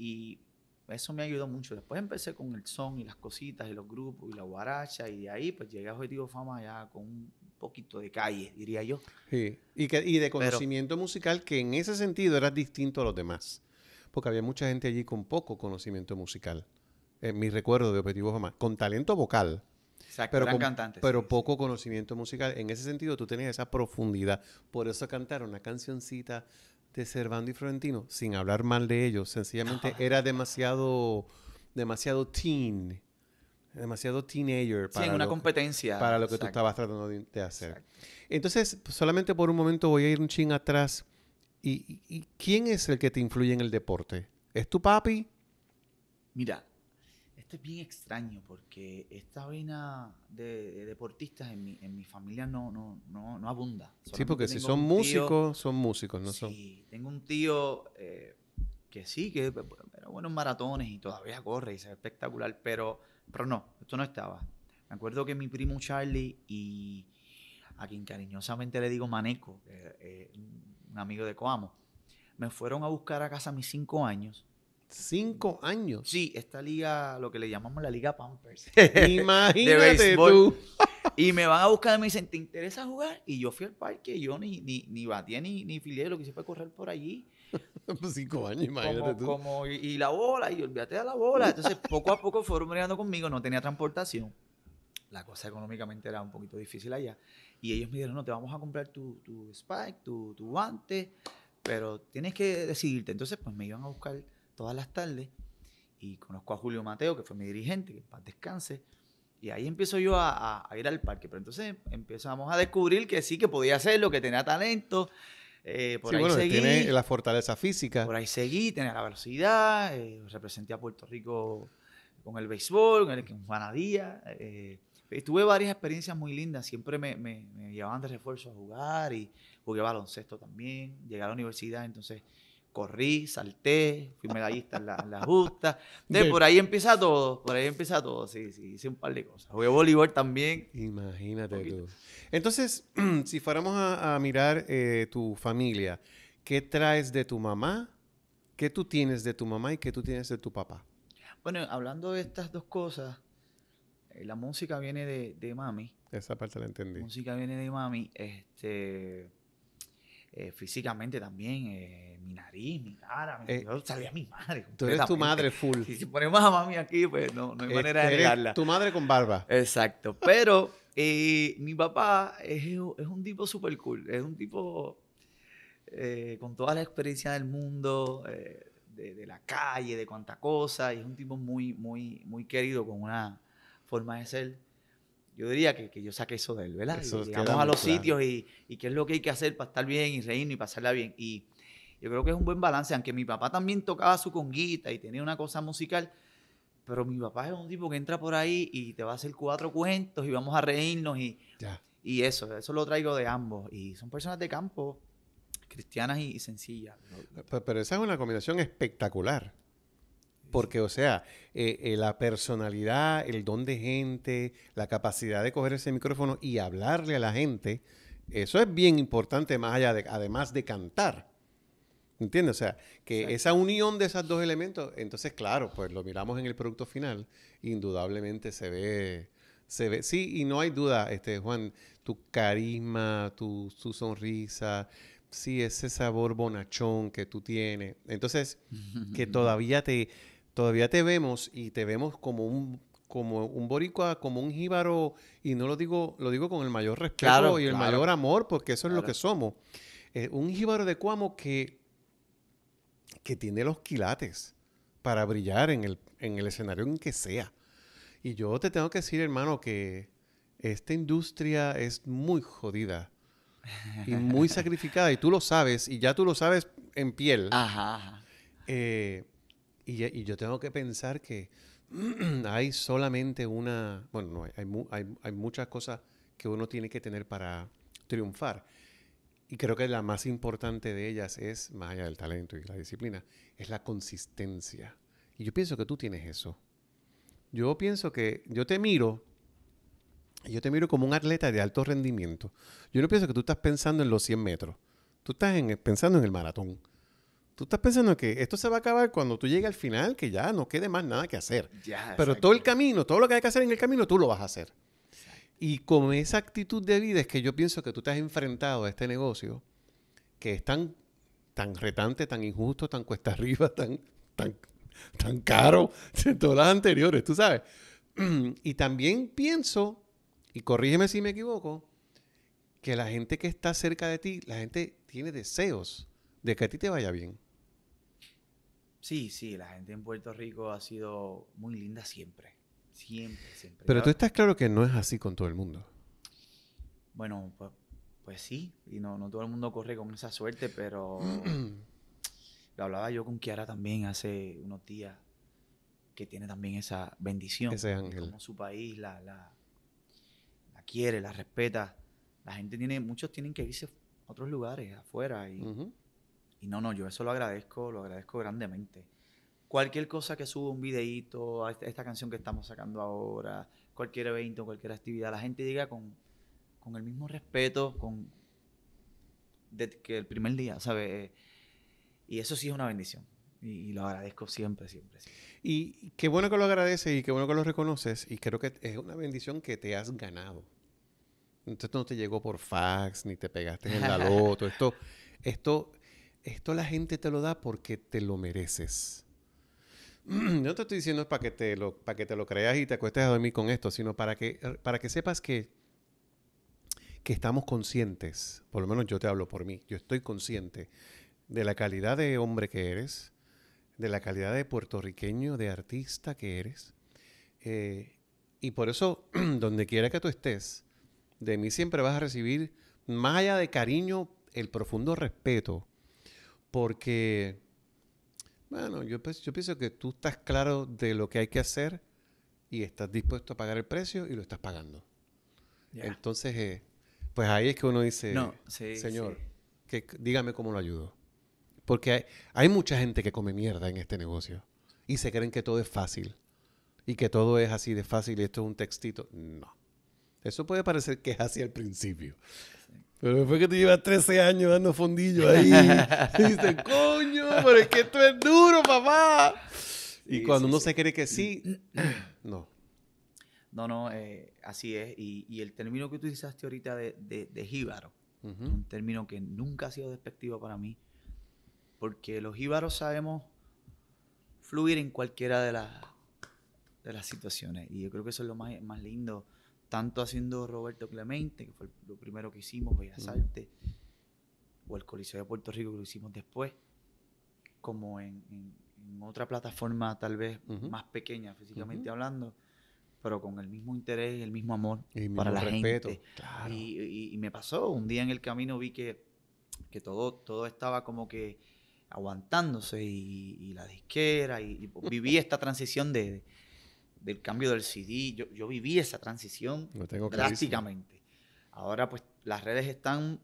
y, eso me ayudó mucho. Después empecé con el son y las cositas y los grupos y la guaracha y de ahí pues llegué a Objetivo Fama ya con un poquito de calle, diría yo. Sí, y, que, y de conocimiento musical que en ese sentido era distinto a los demás, porque había mucha gente allí con poco conocimiento musical, en eh, mi recuerdo de Objetivo Fama, con talento vocal pero, pero poco conocimiento musical. En ese sentido, tú tenías esa profundidad. Por eso cantaron una cancioncita de Servando y Florentino, sin hablar mal de ellos, sencillamente era demasiado, demasiado teen, demasiado teenager para una competencia. Para lo que tú estabas tratando de, hacer. Entonces, pues, solamente por un momento voy a ir un ching atrás. y, quién es el que te influye en el deporte? ¿Es tu papi? Mira, esto es bien extraño porque esta vena de, deportistas en mi, familia no, abunda. sí, porque si son músicos, son músicos, no son. Sí, tengo un tío eh, que sí, que era bueno maratones y todavía corre y se ve espectacular, pero, pero no, esto no estaba. Me acuerdo que mi primo Charlie y a quien cariñosamente le digo Maneco, eh, un amigo de Coamo, me fueron a buscar a casa a mis cinco años cinco años. Sí, esta liga, lo que le llamamos la liga Pampers. Imagínate tú. y me van a buscar y me dicen, ¿te interesa jugar? Y yo fui al parque, yo ni, ni, ni batía ni, ni lo que hice fue correr por allí. cinco años, imagínate tú. y, la bola, y olvídate de la bola. Entonces, poco a poco fueron mirando conmigo, no tenía transportación. La cosa económicamente era un poquito difícil allá. Y ellos me dijeron, no, te vamos a comprar tu, spike, tu, tu guante, pero tienes que decidirte. Entonces, pues me iban a buscar todas las tardes y conozco a Julio Mateo, que fue mi dirigente, que paz descanse. Y ahí empiezo yo a, ir al parque. Pero entonces empezamos a descubrir que sí, que podía hacerlo, que tenía talento. Eh, por sí, ahí bueno, Tiene la fortaleza física. Por ahí seguí, tenía la velocidad. Eh, representé a Puerto Rico con el béisbol, con el que a Eh, tuve varias experiencias muy lindas. Siempre me, me, llevaban de refuerzo a jugar y jugué baloncesto también. Llegué a la universidad, entonces corrí, salté, fui medallista en la, la justa. de... por ahí empieza todo, por ahí empieza todo, sí, sí, hice un par de cosas. Jugué bolívar también. Imagínate tú. Entonces, si fuéramos a, mirar eh, tu familia, ¿qué traes de tu mamá? ¿Qué tú tienes de tu mamá y qué tú tienes de tu papá? Bueno, hablando de estas dos cosas, eh, la música viene de, de, mami. Esa parte la entendí. La música viene de mami. Este eh, físicamente también, eh, mi nariz, mi cara, eh, yo salía mi madre. Tú eres tu madre full. Si, ponemos a mami aquí, pues no, no hay manera de negarla. Tu madre con barba. Exacto, pero mi papá es, un tipo súper cool, es un tipo con toda la experiencia del mundo, de, la calle, de cuánta cosa, y es un tipo muy, muy, muy querido con una forma de ser yo diría que, que yo saqué eso de él, ¿verdad? llegamos a los sitios y, y, qué es lo que hay que hacer para estar bien y reírnos y pasarla bien. Y yo creo que es un buen balance, aunque mi papá también tocaba su conguita y tenía una cosa musical, pero mi papá es un tipo que entra por ahí y te va a hacer cuatro cuentos y vamos a reírnos y, ya. y eso, eso lo traigo de ambos. Y son personas de campo, cristianas y, sencillas. pero esa es una combinación espectacular. Porque, o sea, eh, eh, la personalidad, el don de gente, la capacidad de coger ese micrófono y hablarle a la gente, eso es bien importante, más allá de, además de cantar. ¿Entiendes? O sea, que esa unión de esos dos elementos, entonces, claro, pues lo miramos en el producto final, indudablemente se ve, se ve. Sí, y no hay duda, este, Juan, tu carisma, tu, tu sonrisa, sí, ese sabor bonachón que tú tienes. Entonces, que todavía te, todavía te vemos y te vemos como un como un boricua, como un jíbaro, y no lo digo, lo digo con el mayor respeto y el mayor amor, porque eso es lo que somos. Eh, un jíbaro de Cuamo que, que tiene los quilates para brillar en el, en el escenario en que sea. Y yo te tengo que decir, hermano, que esta industria es muy jodida y muy sacrificada, y tú lo sabes, y ya tú lo sabes en piel. Ajá, ajá. Eh, y, yo tengo que pensar que hay solamente una, bueno, no, hay, hay, muchas cosas que uno tiene que tener para triunfar. Y creo que la más importante de ellas es, más allá del talento y la disciplina, es la consistencia. Y yo pienso que tú tienes eso. Yo pienso que yo te miro, yo te miro como un atleta de alto rendimiento. Yo no pienso que tú estás pensando en los 100 metros. Tú estás pensando en el maratón. Tú estás pensando que esto se va a acabar cuando tú llegues al final, que ya no quede más nada que hacer. Pero todo el camino, todo lo que hay que hacer en el camino, tú lo vas a hacer. Y con esa actitud de vida es que yo pienso que tú te has enfrentado a este negocio que es tan, tan retante, tan injusto, tan cuesta arriba, tan, tan, tan caro de todas las anteriores, tú sabes. Y también pienso, y corrígeme si me equivoco, que la gente que está cerca de ti, la gente tiene deseos de que a ti te vaya bien. Sí, sí, la gente en Puerto Rico ha sido muy linda siempre. Siempre, siempre. Pero tú estás claro que no es así con todo el mundo. Bueno, pues, pues sí. Y no, no todo el mundo corre con esa suerte, pero lo hablaba yo con Kiara también hace unos días, que tiene también esa bendición. Ese ángel. Como su país la, la quiere, la respeta. La gente tiene, muchos tienen que irse a otros lugares, afuera, y y no, no, yo eso lo agradezco, lo agradezco grandemente. Cualquier cosa que suba un videíto, este, esta canción que estamos sacando ahora, cualquier evento, cualquier actividad, la gente diga con, el mismo respeto, con que el primer día, ¿sabes? Y eso sí es una bendición. Y, lo agradezco siempre, siempre, Y qué bueno que lo agradeces y qué bueno que lo reconoces. Y creo que es una bendición que te has ganado. Entonces no te llegó por fax, ni te pegaste en la loto. esto esto la gente te lo da porque te lo mereces. No te estoy diciendo para que te lo, para que te lo creas y te acuestes a dormir con esto, sino para que, er, para que sepas que, que estamos conscientes, por lo menos yo te hablo por mí, yo estoy consciente de la calidad de hombre que eres, de la calidad de puertorriqueño, de artista que eres. Eh, y por eso, donde quiera que tú estés, de mí siempre vas a recibir, más allá de cariño, el profundo respeto porque, bueno, yo, pienso que tú estás claro de lo que hay que hacer y estás dispuesto a pagar el precio y lo estás pagando. Entonces, eh, pues ahí es que uno dice, Señor, Que, dígame cómo lo ayudo. Porque hay, mucha gente que come mierda en este negocio y se creen que todo es fácil y que todo es así de fácil y esto es un textito. No. Eso puede parecer que es así al principio. Pero después que tú llevas 13 años dando fondillo ahí. dices, coño, pero es que esto es duro, papá. Y cuando uno se cree que sí, no. No, no, eh, así es. Y, el término que tú utilizaste ahorita de, de, jíbaro, un término que nunca ha sido despectivo para mí, porque los jíbaros sabemos fluir en cualquiera de, las de las situaciones. Y yo creo que eso es lo más, más lindo tanto haciendo Roberto Clemente, que fue lo primero que hicimos, Bellas Artes, o el Coliseo de Puerto Rico que lo hicimos después, como en, otra plataforma tal vez más pequeña físicamente hablando, pero con el mismo interés y el mismo amor para la respeto. gente. Y, me pasó, un día en el camino vi que, que todo, todo estaba como que aguantándose y, la disquera, y, viví esta transición de del cambio del CD. Yo, viví esa transición drásticamente. Ahora pues las redes están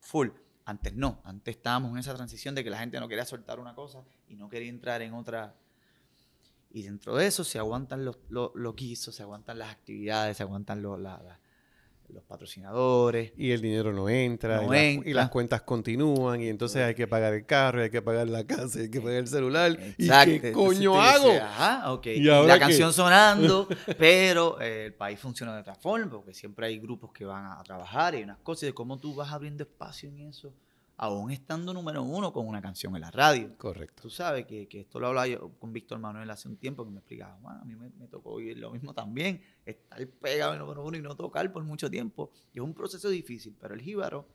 full. Antes no, antes estábamos en esa transición de que la gente no quería soltar una cosa y no quería entrar en otra. Y dentro de eso se aguantan los, los, hizo, se aguantan las actividades, se aguantan los, los patrocinadores. Y el dinero no entra, no y, entra. Las, y, las cuentas continúan, y entonces hay que pagar el carro, hay que pagar la casa, hay que pagar el celular. ¿Y qué coño hago? Ajá, ah, okay. ¿Y la canción sonando, pero eh, el país funciona de otra forma, porque siempre hay grupos que van a, trabajar y unas cosas, de cómo tú vas abriendo espacio en eso aún estando número uno con una canción en la radio. Correcto. Tú sabes que, esto lo hablaba yo con Víctor Manuel hace un tiempo que me explicaba, a mí me, tocó vivir lo mismo también, estar pegado en número uno y no tocar por mucho tiempo. Y es un proceso difícil, pero el jíbaro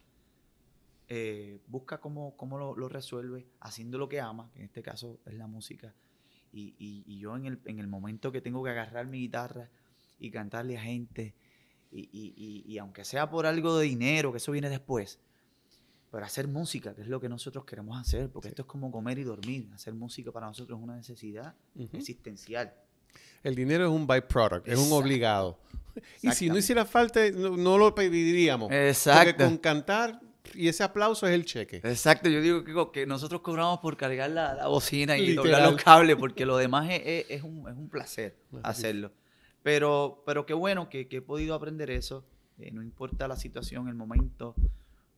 eh, busca cómo, cómo lo, resuelve haciendo lo que ama, que en este caso es la música. Y, yo en el, momento que tengo que agarrar mi guitarra y cantarle a gente, y, aunque sea por algo de dinero, que eso viene después, para hacer música, que es lo que nosotros queremos hacer, porque esto es como comer y dormir. Hacer música para nosotros es una necesidad existencial. El dinero es un byproduct, es un obligado. Y si no hiciera falta, no, lo pediríamos. Exacto. Porque con cantar y ese aplauso es el cheque. Exacto, yo digo que, nosotros cobramos por cargar la, bocina y doblar los cables, porque lo demás es, un, placer hacerlo. Pero, pero qué bueno que, he podido aprender eso. Eh, no importa la situación, el momento,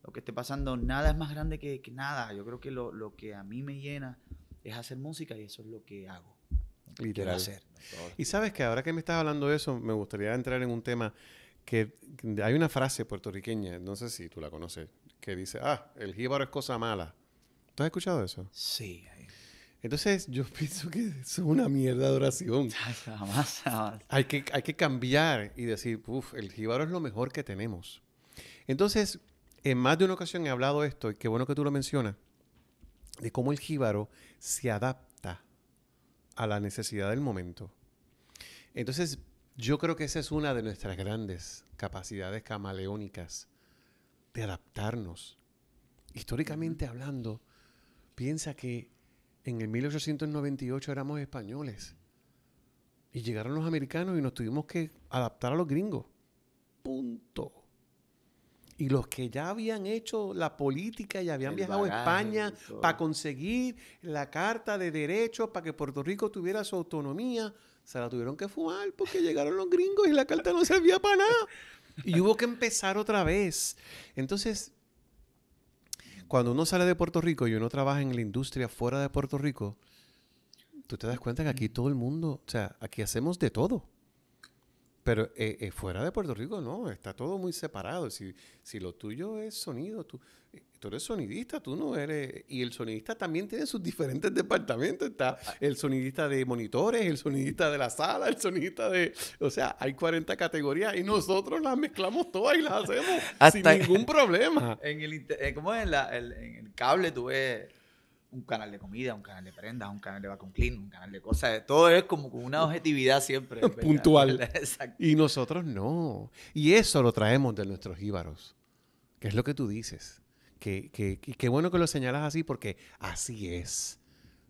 lo que esté pasando, nada es más grande que, nada. Yo creo que lo, que a mí me llena es hacer música y eso es lo que hago. Literal. Y sabes que ahora que me estás hablando de eso, me gustaría entrar en un tema que, hay una frase puertorriqueña, no sé si tú la conoces, que dice, ah, el jíbaro es cosa mala. ¿Tú has escuchado eso? Sí. Entonces, yo pienso que es una mierda de oración. jamás, Hay que, hay que cambiar y decir, uff, el jíbaro es lo mejor que tenemos. Entonces, en más de una ocasión he hablado esto, y qué bueno que tú lo mencionas, de cómo el jíbaro se adapta a la necesidad del momento. Entonces, yo creo que esa es una de nuestras grandes capacidades camaleónicas, de adaptarnos. Históricamente hablando, piensa que en el 1898 éramos españoles y llegaron los americanos y nos tuvimos que adaptar a los gringos. Punto. Y los que ya habían hecho la política y habían viajado a España para conseguir la Carta de Derechos, para que Puerto Rico tuviera su autonomía, se la tuvieron que fumar porque llegaron los gringos y la carta no servía para nada. Y hubo que empezar otra vez. Entonces, cuando uno sale de Puerto Rico y uno trabaja en la industria fuera de Puerto Rico, tú te das cuenta que aquí todo el mundo, o sea, aquí hacemos de todo. Pero eh, eh, fuera de Puerto Rico no, está todo muy separado. Si, si lo tuyo es sonido, tú, eh, tú eres sonidista, tú no eres... Y el sonidista también tiene sus diferentes departamentos. Está el sonidista de monitores, el sonidista de la sala, el sonidista de... O sea, hay 40 categorías y nosotros las mezclamos todas y las hacemos sin ningún problema. En el, ¿Cómo es? en el cable tú ves un canal de comida, un canal de prendas, un canal de vacuum clean, un canal de cosas. Todo es como con una objetividad siempre. Puntual. Exacto. Y nosotros no. Y eso lo traemos de nuestros íbaros, que es lo que tú dices. Que, que, que, bueno que lo señalas así porque así es.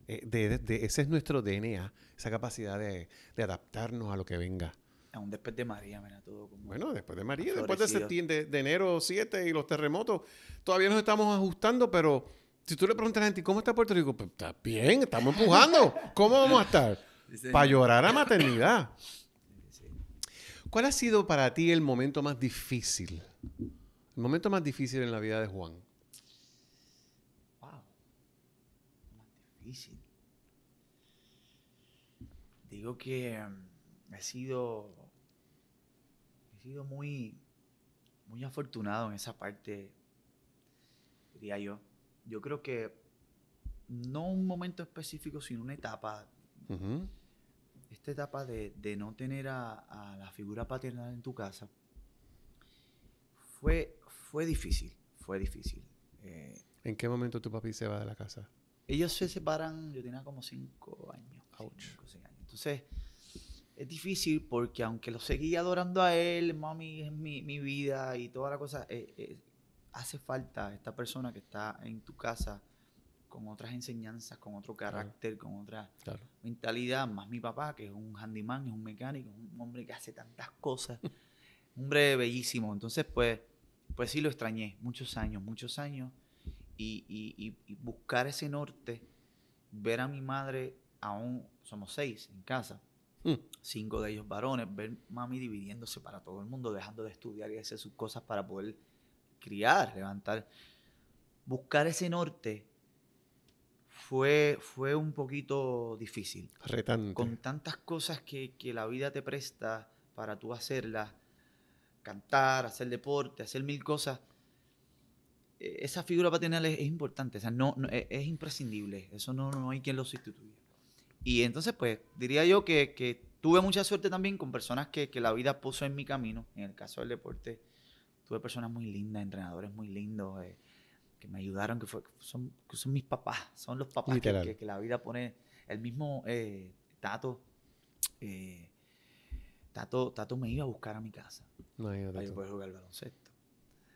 Eh, de, de, ese es nuestro DNA, esa capacidad de, de adaptarnos a lo que venga. Aún después de María, mira, todo Bueno, después de María, después de, septiembre, de, de enero 7 y los terremotos, todavía nos estamos ajustando, pero si tú le preguntas a la gente, ¿cómo está Puerto Rico? Pues está bien, estamos empujando. ¿Cómo vamos a estar? para llorar a maternidad. ¿Cuál ha sido para ti el momento más difícil? El momento más difícil en la vida de Juan. Wow. Más difícil. Digo que ha mm, he sido. He sido muy. Muy afortunado en esa parte, diría yo yo creo que no un momento específico, sino una etapa. Esta etapa de, no tener a, la figura paternal en tu casa fue, fue difícil, fue difícil. Eh, ¿En qué momento tu papi se va de la casa? Ellos se separan, yo tenía como cinco años. Cinco, Entonces, es difícil porque aunque lo seguía adorando a él, mami es mi, vida y toda la cosa, eh, eh, hace falta esta persona que está en tu casa con otras enseñanzas, con otro carácter, con otra mentalidad, más mi papá, que es un handyman, es un mecánico, un hombre que hace tantas cosas, un hombre bellísimo. Entonces, pues, pues sí lo extrañé, muchos años, muchos años, y, buscar ese norte, ver a mi madre, aún somos seis en casa, hmm. cinco de ellos varones, ver mami dividiéndose para todo el mundo, dejando de estudiar y hacer sus cosas para poder criar, levantar, buscar ese norte fue, fue un poquito difícil. Retante. Con tantas cosas que, que la vida te presta para tú hacerlas, cantar, hacer deporte, hacer mil cosas e, esa figura paternal es, importante, no, e, es, imprescindible, eso no, no, hay quien lo sustituya. Y entonces, pues, diría yo que, que tuve mucha suerte también con personas que, que, la vida puso en mi camino, en el caso del deporte, tuve personas muy lindas, entrenadores muy lindos eh, que me ayudaron, que, son, mis papás, son los papás que, la vida pone. El mismo eh, eh, Tato, Tato, me iba a buscar a mi casa no, para yo poder jugar baloncesto.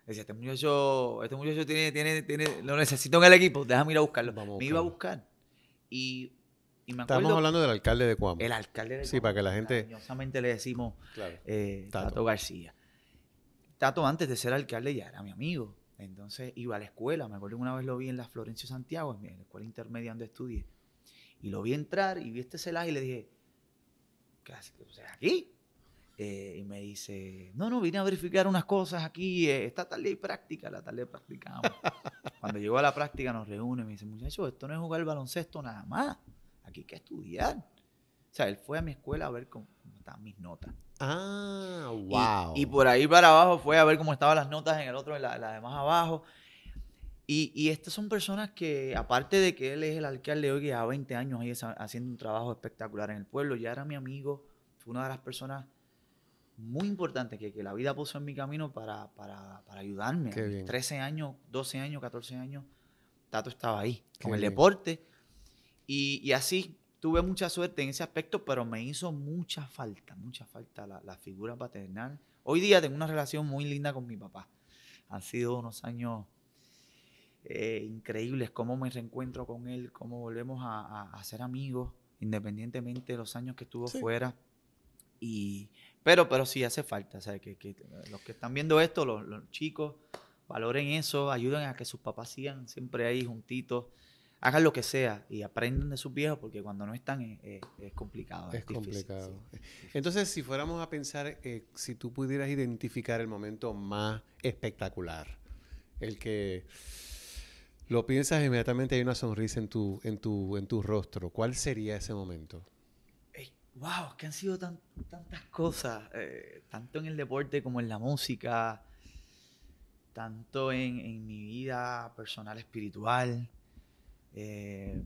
Decía, este muchacho, este muchacho tiene, lo necesito en el equipo, déjame ir a buscarlo. me iba a buscar. Y Estamos hablando del alcalde de Cuambo. El alcalde de Sí, para que la gente. Cariñosamente le decimos Tato. García antes de ser alcalde ya era mi amigo. Entonces iba a la escuela, me acuerdo que una vez lo vi en la Florencio Santiago, en la escuela intermedia donde estudié. Y lo vi entrar y vi este celaje y le dije, ¿qué haces aquí? Eh, y me dice, no, no, vine a verificar unas cosas aquí, eh, está esta tarde hay práctica, la tarde practicamos. Cuando llegó a la práctica nos reúne y me dice, muchachos, esto no es jugar baloncesto nada más, aquí hay que estudiar. O sea, él fue a mi escuela a ver cómo, mis notas. Ah, wow. Y, por ahí para abajo fue a ver cómo estaban las notas en el otro, en la, abajo. Y, y, estas son personas que, aparte de que él es el alcalde hoy, que a 20 años ahí haciendo un trabajo espectacular en el pueblo, ya era mi amigo, fue una de las personas muy importantes que, la vida puso en mi camino para, para, ayudarme. 13 años, 12 años, 14 años, Tato estaba ahí, con el deporte. y, así, tuve mucha suerte en ese aspecto, pero me hizo mucha falta, mucha falta la, figura paternal. Hoy día tengo una relación muy linda con mi papá. Han sido unos años eh, increíbles, cómo me reencuentro con él, cómo volvemos a, ser amigos, independientemente de los años que estuvo fuera. Y, pero, pero sí hace falta, o sea, que, los que están viendo esto, los, los chicos, valoren eso, ayuden a que sus papás sigan siempre ahí juntitos hagan lo que sea y aprendan de sus viejos porque cuando no están eh, eh, es, complicado. Es, complicado. Entonces, si fuéramos a pensar, eh, si tú pudieras identificar el momento más espectacular, el que lo piensas inmediatamente hay una sonrisa en tu, en tu, en tu rostro, ¿cuál sería ese momento? wow, que han sido tantas cosas, tanto en el deporte como en la música, tanto en, en mi vida personal espiritual. Eh,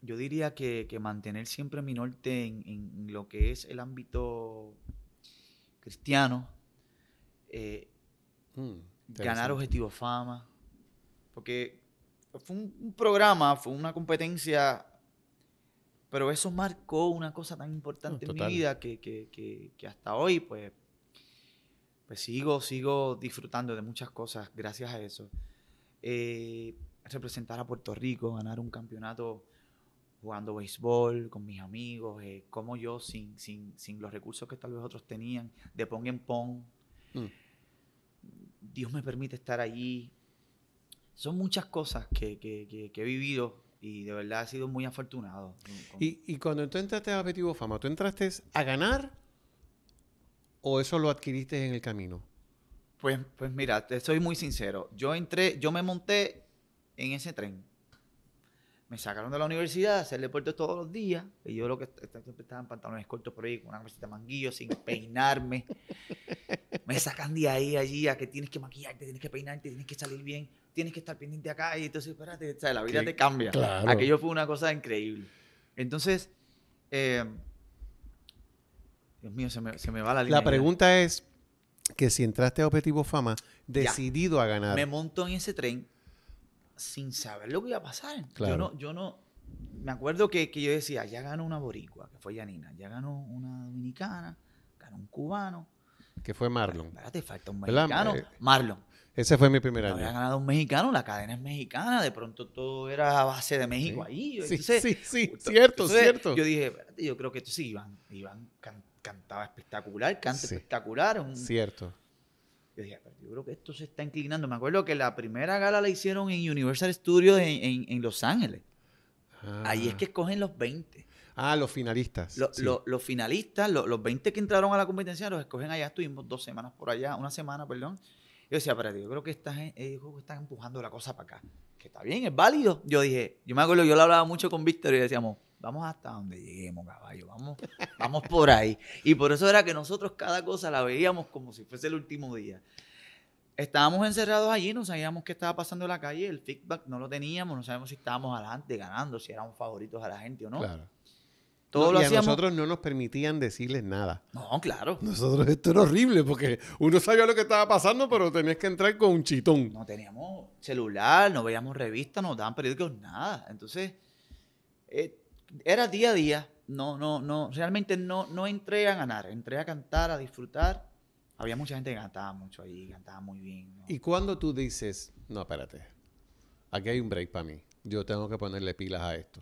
yo diría que, mantener siempre mi norte en, lo que es el ámbito cristiano, eh, hmm, ganar objetivo fama, porque fue un, programa, fue una competencia, pero eso marcó una cosa tan importante en mi vida que, que, hasta hoy, pues, pues sigo, sigo disfrutando de muchas cosas gracias a eso. Eh, representar a Puerto Rico, ganar un campeonato jugando béisbol con mis amigos, eh, como yo sin, sin, sin, los recursos que tal vez otros tenían, de pong en pong. Mm. Dios me permite estar allí. Son muchas cosas que, he vivido y de verdad he sido muy afortunado. Y, cuando tú entraste a Objetivo Fama, ¿tú entraste a ganar o eso lo adquiriste en el camino? Pues, pues mira, te soy muy sincero. Yo entré, yo me monté en ese tren. Me sacaron de la universidad a hacer deporte todos los días. Y yo lo que estaba en pantalones cortos por ahí, con una camiseta manguillo, sin peinarme. me sacan de ahí, allí, a que tienes que maquillarte, tienes que peinarte, tienes que salir bien, tienes que estar pendiente acá. Y entonces, espérate, la vida te cambia. Aquello fue una cosa increíble. Entonces, eh, Dios mío, se me, va la línea. La pregunta es que si entraste a Objetivo Fama, decidido a ganar. Me monto en ese tren sin saber lo que iba a pasar. Yo no, yo no, me acuerdo que, yo decía, ya ganó una boricua, que fue Yanina, ya ganó una dominicana, ganó un cubano. Que fue Marlon. Espérate, falta un mexicano. Eh, Marlon. Ese fue mi primer año. Había ganado un mexicano, la cadena es mexicana, de pronto todo era a base de México ahí. sí, sí, sí, cierto, cierto. Yo dije, espérate, yo creo que esto sí, Iván, Iván cantaba espectacular, canta espectacular. cierto yo dije, pero yo creo que esto se está inclinando. Me acuerdo que la primera gala la hicieron en Universal Studios en, Los Ángeles. Ah. Ahí es que escogen los 20. Ah, los finalistas. los finalistas, los 20 que entraron a la competencia, los escogen allá. Estuvimos dos semanas por allá, una semana, perdón. Yo decía, pero yo creo que están, eh, están empujando la cosa para acá. Que está bien, es válido. Yo dije, yo me acuerdo, yo lo hablaba mucho con Víctor y decíamos, Vamos hasta donde lleguemos, caballo. Vamos, vamos por ahí. Y por eso era que nosotros cada cosa la veíamos como si fuese el último día. Estábamos encerrados allí, no sabíamos qué estaba pasando en la calle, el feedback no lo teníamos, no sabíamos si estábamos adelante, ganando, si éramos favoritos a la gente o no. Claro. y a nosotros no nos permitían decirles nada. No, claro. Nosotros esto era horrible porque uno sabía lo que estaba pasando, pero tenías que entrar con un chitón. No teníamos celular, no veíamos revistas, no daban periódicos, nada. Entonces, eh, era día a día. No, no, no. Realmente no, no entré a ganar. Entré a cantar, a disfrutar. Había mucha gente que cantaba mucho ahí, cantaba muy bien. ¿Y cuando tú dices, no, espérate, aquí hay un break para mí? Yo tengo que ponerle pilas a esto.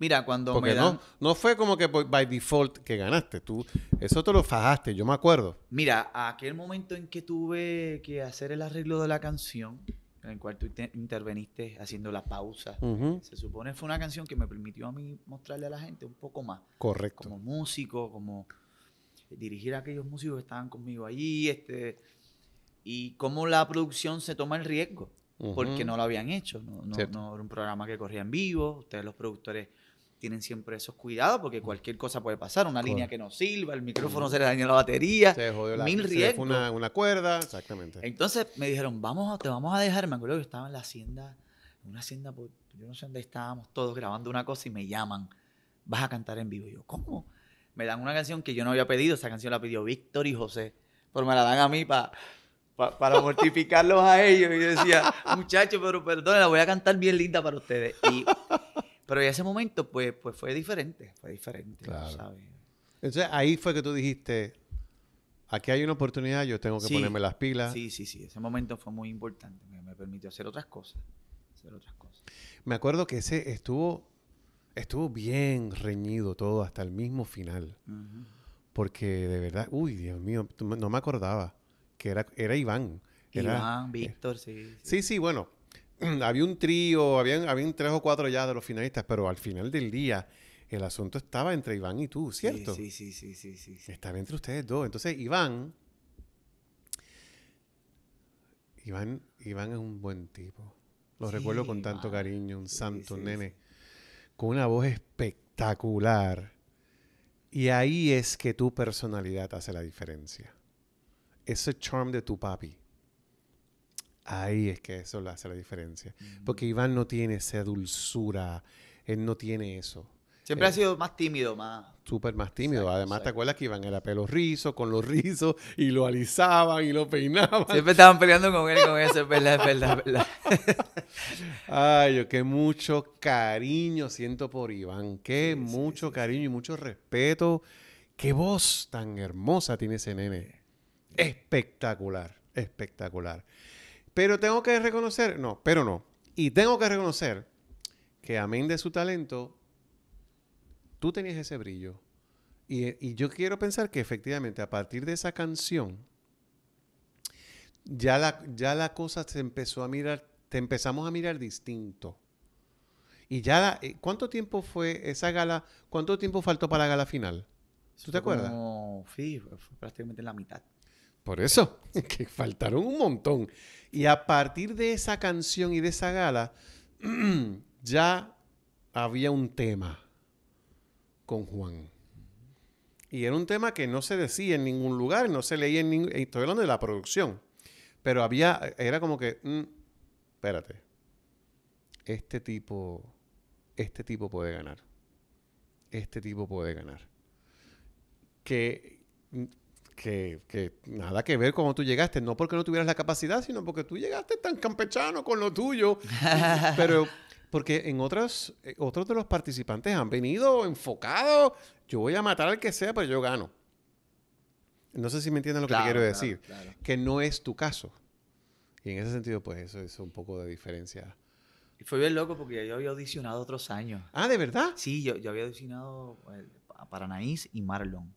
Mira, cuando no, no fue como que by default que ganaste. Tú, eso te lo fajaste, yo me acuerdo. Mira, aquel momento en que tuve que hacer el arreglo de la canción, en el cual tú interveniste haciendo la pausa. Se supone fue una canción que me permitió a mí mostrarle a la gente un poco más. Correcto. Como músico, como dirigir a aquellos músicos que estaban conmigo allí, este, y cómo la producción se toma el riesgo, porque no lo habían hecho, no, era un programa que corría en vivo, ustedes los productores tienen siempre esos cuidados porque cualquier cosa puede pasar, una línea que no sirva, el micrófono se le daña la batería, se jodió la, mil riesgos. Una, una, cuerda, exactamente. Entonces me dijeron, vamos, te vamos a dejar, me acuerdo que estaba en la hacienda, en una hacienda, pues, yo no sé dónde estábamos, todos grabando una cosa y me llaman, vas a cantar en vivo. Y yo, ¿cómo? Me dan una canción que yo no había pedido, esa canción la pidió Víctor y José, pero me la dan a mí para... para mortificarlos a ellos. Y yo decía, muchachos, pero perdón, la voy a cantar bien linda para ustedes. Y pero en ese momento, pues, pues fue diferente, fue diferente, ¿sabes? Entonces ahí fue que tú dijiste, aquí hay una oportunidad, yo tengo que ponerme las pilas. Sí, sí, sí, ese momento fue muy importante, me, permitió hacer otras cosas, hacer otras cosas. Me acuerdo que ese estuvo, estuvo bien reñido todo hasta el mismo final. Porque de verdad, uy, Dios mío, no me acordaba que era, era Iván. Era, Iván, Víctor, sí. Sí, sí, bueno, había un trío, habían, habían tres o cuatro ya de los finalistas, pero al final del día el asunto estaba entre Iván y tú, ¿cierto? Sí, sí, sí, sí, sí. Estaba entre ustedes dos. Entonces, Iván... Iván, Iván es un buen tipo. Lo recuerdo con tanto cariño, un santo nene. Con una voz espectacular. Y ahí es que tu personalidad hace la diferencia. Ese charm de tu papi Ahí es que eso lo hace la diferencia. Porque Iván no tiene esa dulzura, él no tiene eso. Siempre ha eh, sido más tímido, más. Súper más tímido. Además, ¿te acuerdas que Iván era pelo rizo, con los rizos, y lo alisaban y lo peinaban? Siempre estaban peleando con él, con eso, es verdad, es verdad, Ay, yo qué mucho cariño siento por Iván. Qué mucho cariño y mucho respeto. Qué voz tan hermosa tiene ese nene. Eh. Espectacular, espectacular. Pero tengo que reconocer, no, pero no. Y tengo que reconocer que amén de su talento, tú tenías ese brillo. Y, yo quiero pensar que efectivamente a partir de esa canción, ya la, ya la cosa se empezó a mirar, te empezamos a mirar distinto. Y ya, eh, ¿cuánto tiempo fue esa gala? ¿Cuánto tiempo faltó para la gala final? ¿Tú te acuerdas? No, sí, fue prácticamente la mitad. Por eso, que faltaron un montón. Y a partir de esa canción y de esa gala, ya había un tema con Juan. Y era un tema que no se decía en ningún lugar, no se leía en ningún... Estoy hablando de la producción. Pero había, era como que, mm, espérate, este tipo, este tipo puede ganar. Este tipo puede ganar. Que que, nada que ver cómo tú llegaste, no porque no tuvieras la capacidad, sino porque tú llegaste tan campechano con lo tuyo. Pero porque en otras, eh, otros de los participantes han venido enfocados, yo voy a matar al que sea, pero yo gano. No sé si me entienden lo que quiero decir, que no es tu caso. Y en ese sentido, pues eso es un poco de diferencia. Y fue bien loco porque yo había audicionado otros años. Ah, ¿de verdad? Sí, yo, yo había audicionado eh, a Paranaís y Marlon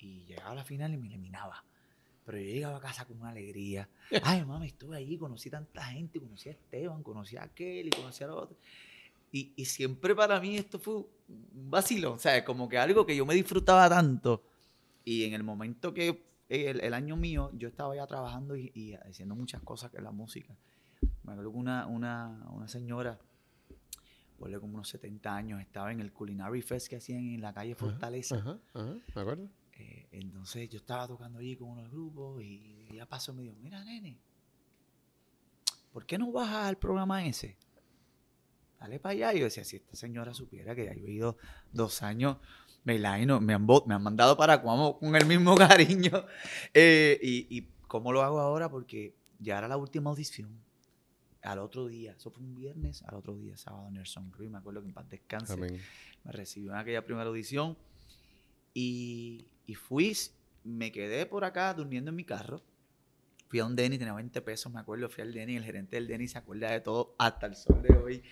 y llegaba a la final y me eliminaba. Pero yo llegaba a casa con una alegría. Ay, mami, estuve ahí conocí tanta gente, conocí a Esteban, conocí a aquel y conocí a los Y, y siempre para mí esto fue un vacilón, o sea, como que algo que yo me disfrutaba tanto. Y en el momento que el, año mío, yo estaba ya trabajando y, haciendo muchas cosas que la música. Me acuerdo que una, una, una señora, por como unos 70 años, estaba en el Culinary Fest que hacían en la calle Fortaleza. me acuerdo. Eh, entonces yo estaba tocando allí con unos grupos y ya pasó me dijo, mira nene, ¿por qué no vas al programa ese? Dale para allá. Y yo decía, si esta señora supiera que ya yo he ido dos años, me, me, han, me han mandado para Cuamo con el mismo cariño. Eh, y, cómo lo hago ahora? Porque ya era la última audición. Al otro día, eso fue un viernes, al otro día, sábado, Nelson Ruiz, me acuerdo que en paz descanse, me recibió en aquella primera audición y y fui, me quedé por acá durmiendo en mi carro. Fui a un Denny, tenía 20 pesos, me acuerdo. Fui al Denny, el gerente del Denny se acuerda de todo hasta el sol de hoy.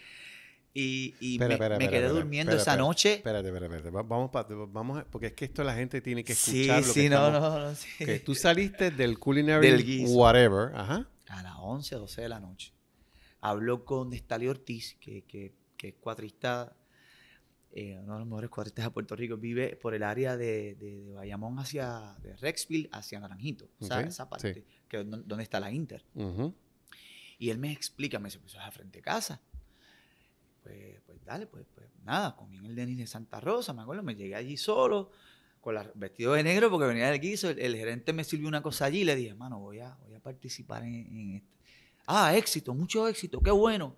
Y, me, quedé durmiendo esa noche. Espérate, espérate, espérate. Vamos, vamos, porque es que esto la gente tiene que escuchar. Sí, sí, no, no, no, tú saliste del culinary whatever, A las 11, 12 de la noche. Habló con Estalio Ortiz, que, que, que es cuatrista eh, uno de los mejores cuadristas de Puerto Rico, vive por el área de, Bayamón hacia de Rexville, hacia Naranjito, esa parte, que, donde está la Inter. Y él me explica, me dice, pues es a frente de casa. Pues, pues dale, pues, pues nada, comí en el Denis de Santa Rosa, me acuerdo, me llegué allí solo, con la, vestido de negro porque venía del guiso, el, gerente me sirvió una cosa allí y le dije, Mano voy a, voy a participar en, en, este". Ah, éxito, mucho éxito, qué bueno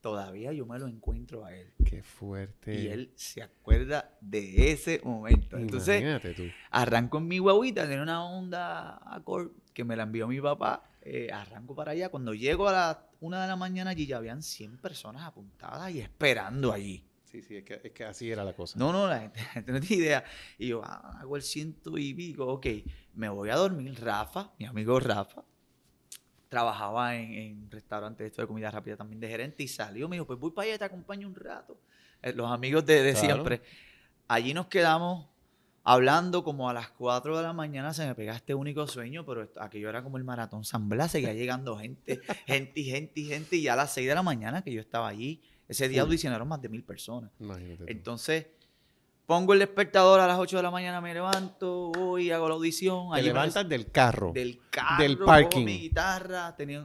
todavía yo me lo encuentro a él. Qué fuerte. Y él se acuerda de ese momento. Entonces, Imagínate tú. arranco en mi guaguita, tiene una onda Accord que me la envió mi papá. Eh, arranco para allá. Cuando llego a las una de la mañana allí, ya habían 100 personas apuntadas y esperando allí. Sí, sí, es que, es que así era la cosa. No, no, la gente, no tiene idea. Y yo ah, hago el ciento y digo ok, me voy a dormir. Rafa, mi amigo Rafa, trabajaba en, en restaurantes esto de comida rápida también de gerente y salió, me dijo, pues voy para allá, te acompaño un rato. Eh, los amigos de, siempre. Allí nos quedamos hablando como a las 4 de la mañana se me pegaste este único sueño, pero aquello era como el maratón San Blas, seguía llegando gente, gente, gente, gente, y ya a las 6 de la mañana que yo estaba allí, ese día audicionaron más de mil personas. Imagínate Entonces... Pongo el despertador a las 8 de la mañana, me levanto, voy, hago la audición. Te levantas del carro. Del carro. Del parking. Con mi guitarra, tenía,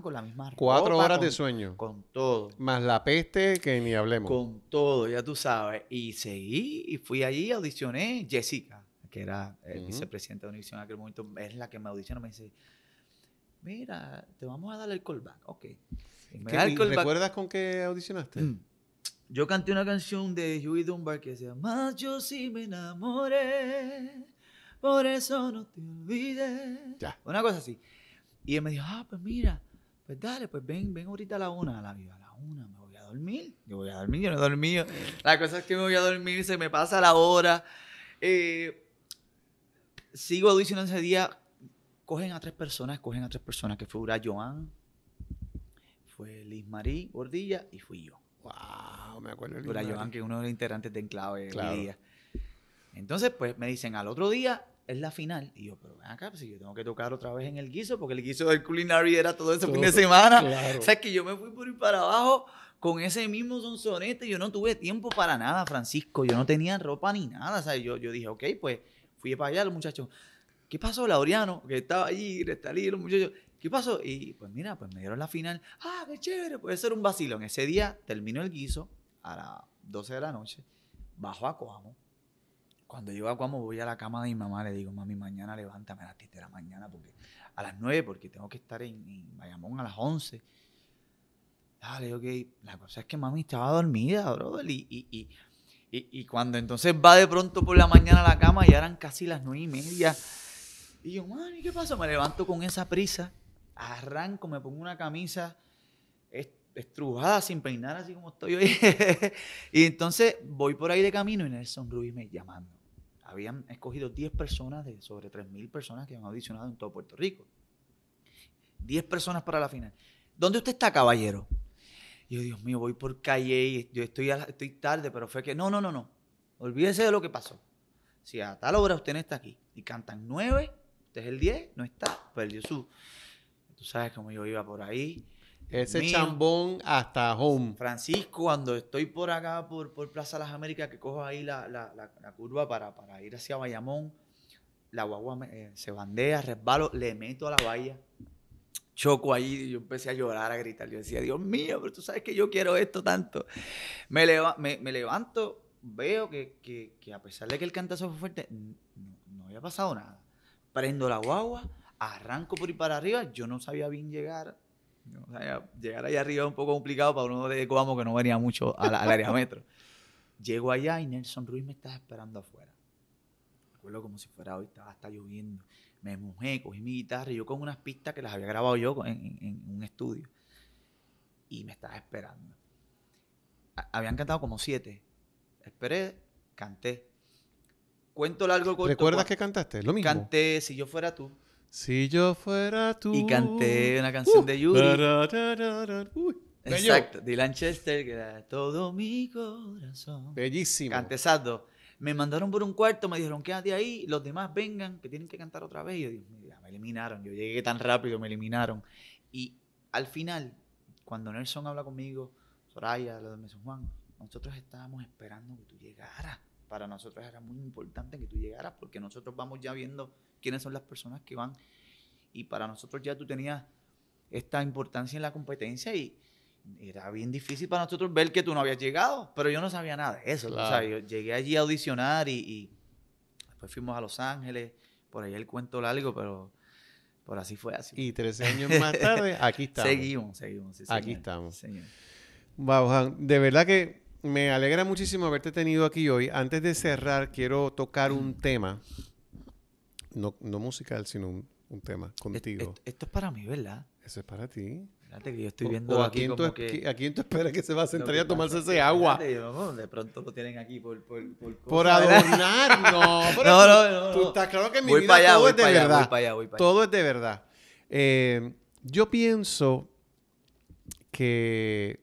con la misma Cuatro horas de sueño. Con todo. Más la peste que ni hablemos. Con todo, ya tú sabes. Y seguí, y fui allí, audicioné. Jessica, que era el vicepresidente de audición en aquel momento, es la que me audicionó, me dice, mira, te vamos a dar el callback. Ok. ¿Recuerdas con qué audicionaste? Mm. Yo canté una canción de Huey Dunbar que decía llama Yo sí me enamoré, por eso no te olvides. Ya. Una cosa así. Y él me dijo, ah, pues mira, pues dale, pues ven, ven ahorita a la una, a la vida a la una, me voy a dormir. Yo voy a dormir, yo no he dormido. La cosa es que me voy a dormir, se me pasa la hora. Eh, sigo diciendo ese día, cogen a tres personas, cogen a tres personas, que fue Ura Joan, fue Liz Marie Gordilla y fui yo. ¡Wow! me acuerdo el Dura que uno de los integrantes de Enclave claro. día. Entonces, pues me dicen, al otro día es la final. Y yo, pero ven acá, pues, yo tengo que tocar otra vez en el guiso, porque el guiso del culinary era todo ese fin de semana. O sea, que yo me fui por ir para abajo con ese mismo sonsonete. Yo no tuve tiempo para nada, Francisco. Yo no tenía ropa ni nada. O sea, yo, yo dije, ok, pues fui para allá, los muchachos. ¿Qué pasó, Laureano? Que estaba allí, está allí, los muchachos. ¿Qué pasó? Y pues mira, pues me dieron la final. Ah, qué chévere, puede ser un vacilón. Ese día terminó el guiso, a las 12 de la noche, bajo a Coamo. Cuando llego a Coamo voy a la cama de mi mamá, le digo, mami, mañana levántame a las 10 de la mañana, porque a las 9, porque tengo que estar en, Bayamón a las 11. Dale, ok. La cosa es que mami estaba dormida, brother, y, y, y cuando entonces va de pronto por la mañana a la cama, ya eran casi las 9 y media. Y yo, mami, ¿qué pasa? Me levanto con esa prisa, arranco, me pongo una camisa, este, estrujada, sin peinar, así como estoy hoy. y entonces voy por ahí de camino y Nelson Ruiz me llamando. Habían escogido 10 personas de sobre 3.000 personas que han audicionado en todo Puerto Rico. 10 personas para la final. ¿Dónde usted está, caballero? yo, Dios mío, voy por calle y yo estoy, estoy tarde, pero fue que no, no, no, no. Olvídese de lo que pasó. Si a tal hora usted no está aquí y cantan 9, usted es el 10, no está, perdió su. Tú sabes cómo yo iba por ahí ese chambón hasta home. Francisco, cuando estoy por acá, por, por Plaza Las Américas, que cojo ahí la, la, curva para, para, ir hacia Bayamón, la guagua eh, se bandea, resbalo, le meto a la valla, choco ahí y yo empecé a llorar, a gritar. Yo decía, Dios mío, pero tú sabes que yo quiero esto tanto. Me, me, levanto, veo que, a pesar de que el cantazo fue fuerte, no, no había pasado nada. Prendo la guagua, arranco por ir para arriba, yo no sabía bien llegar llegar allá arriba es un poco complicado para uno de Coamo que no venía mucho al, área metro. Llego allá y Nelson Ruiz me estaba esperando afuera. Recuerdo como si fuera hoy, estaba hasta lloviendo. Me mojé, cogí mi guitarra y yo con unas pistas que las había grabado yo en, un estudio. Y me estaba esperando. habían cantado como siete. Esperé, canté. Cuento largo, corto. ¿Recuerdas que cantaste? Lo mismo. Canté Si yo fuera tú. Si yo fuera tú. Y canté una uh, canción de Yuri. Exacto, De Lanchester. que era todo mi corazón. Bellísimo. dos. Me mandaron por un cuarto, me dijeron, quédate ahí, los demás vengan, que tienen que cantar otra vez. Y yo dije, me eliminaron. Yo llegué tan rápido, me eliminaron. Y al final, cuando Nelson habla conmigo, Soraya, lo de Meso Juan, nosotros estábamos esperando que tú llegaras para nosotros era muy importante que tú llegaras porque nosotros vamos ya viendo quiénes son las personas que van y para nosotros ya tú tenías esta importancia en la competencia y era bien difícil para nosotros ver que tú no habías llegado, pero yo no sabía nada de eso. llegué allí a audicionar y, después fuimos a Los Ángeles, por ahí el cuento largo, pero por así fue así. Y 13 años más tarde, aquí estamos. seguimos, seguimos. aquí estamos. Vamos, de verdad que me alegra muchísimo haberte tenido aquí hoy. Antes de cerrar, quiero tocar un mm. tema, no, no musical, sino un, un tema contigo. esto es para mí, ¿verdad? Eso es para ti. Espérate que yo estoy viendo. aquí, como que... ¿A quién tú esperas que se va a sentar y a tomarse ese agua? de pronto lo tienen aquí por. Por, por, por adornar, no. no, no, Está claro que mi vida todo es de verdad. Todo es de verdad. yo pienso que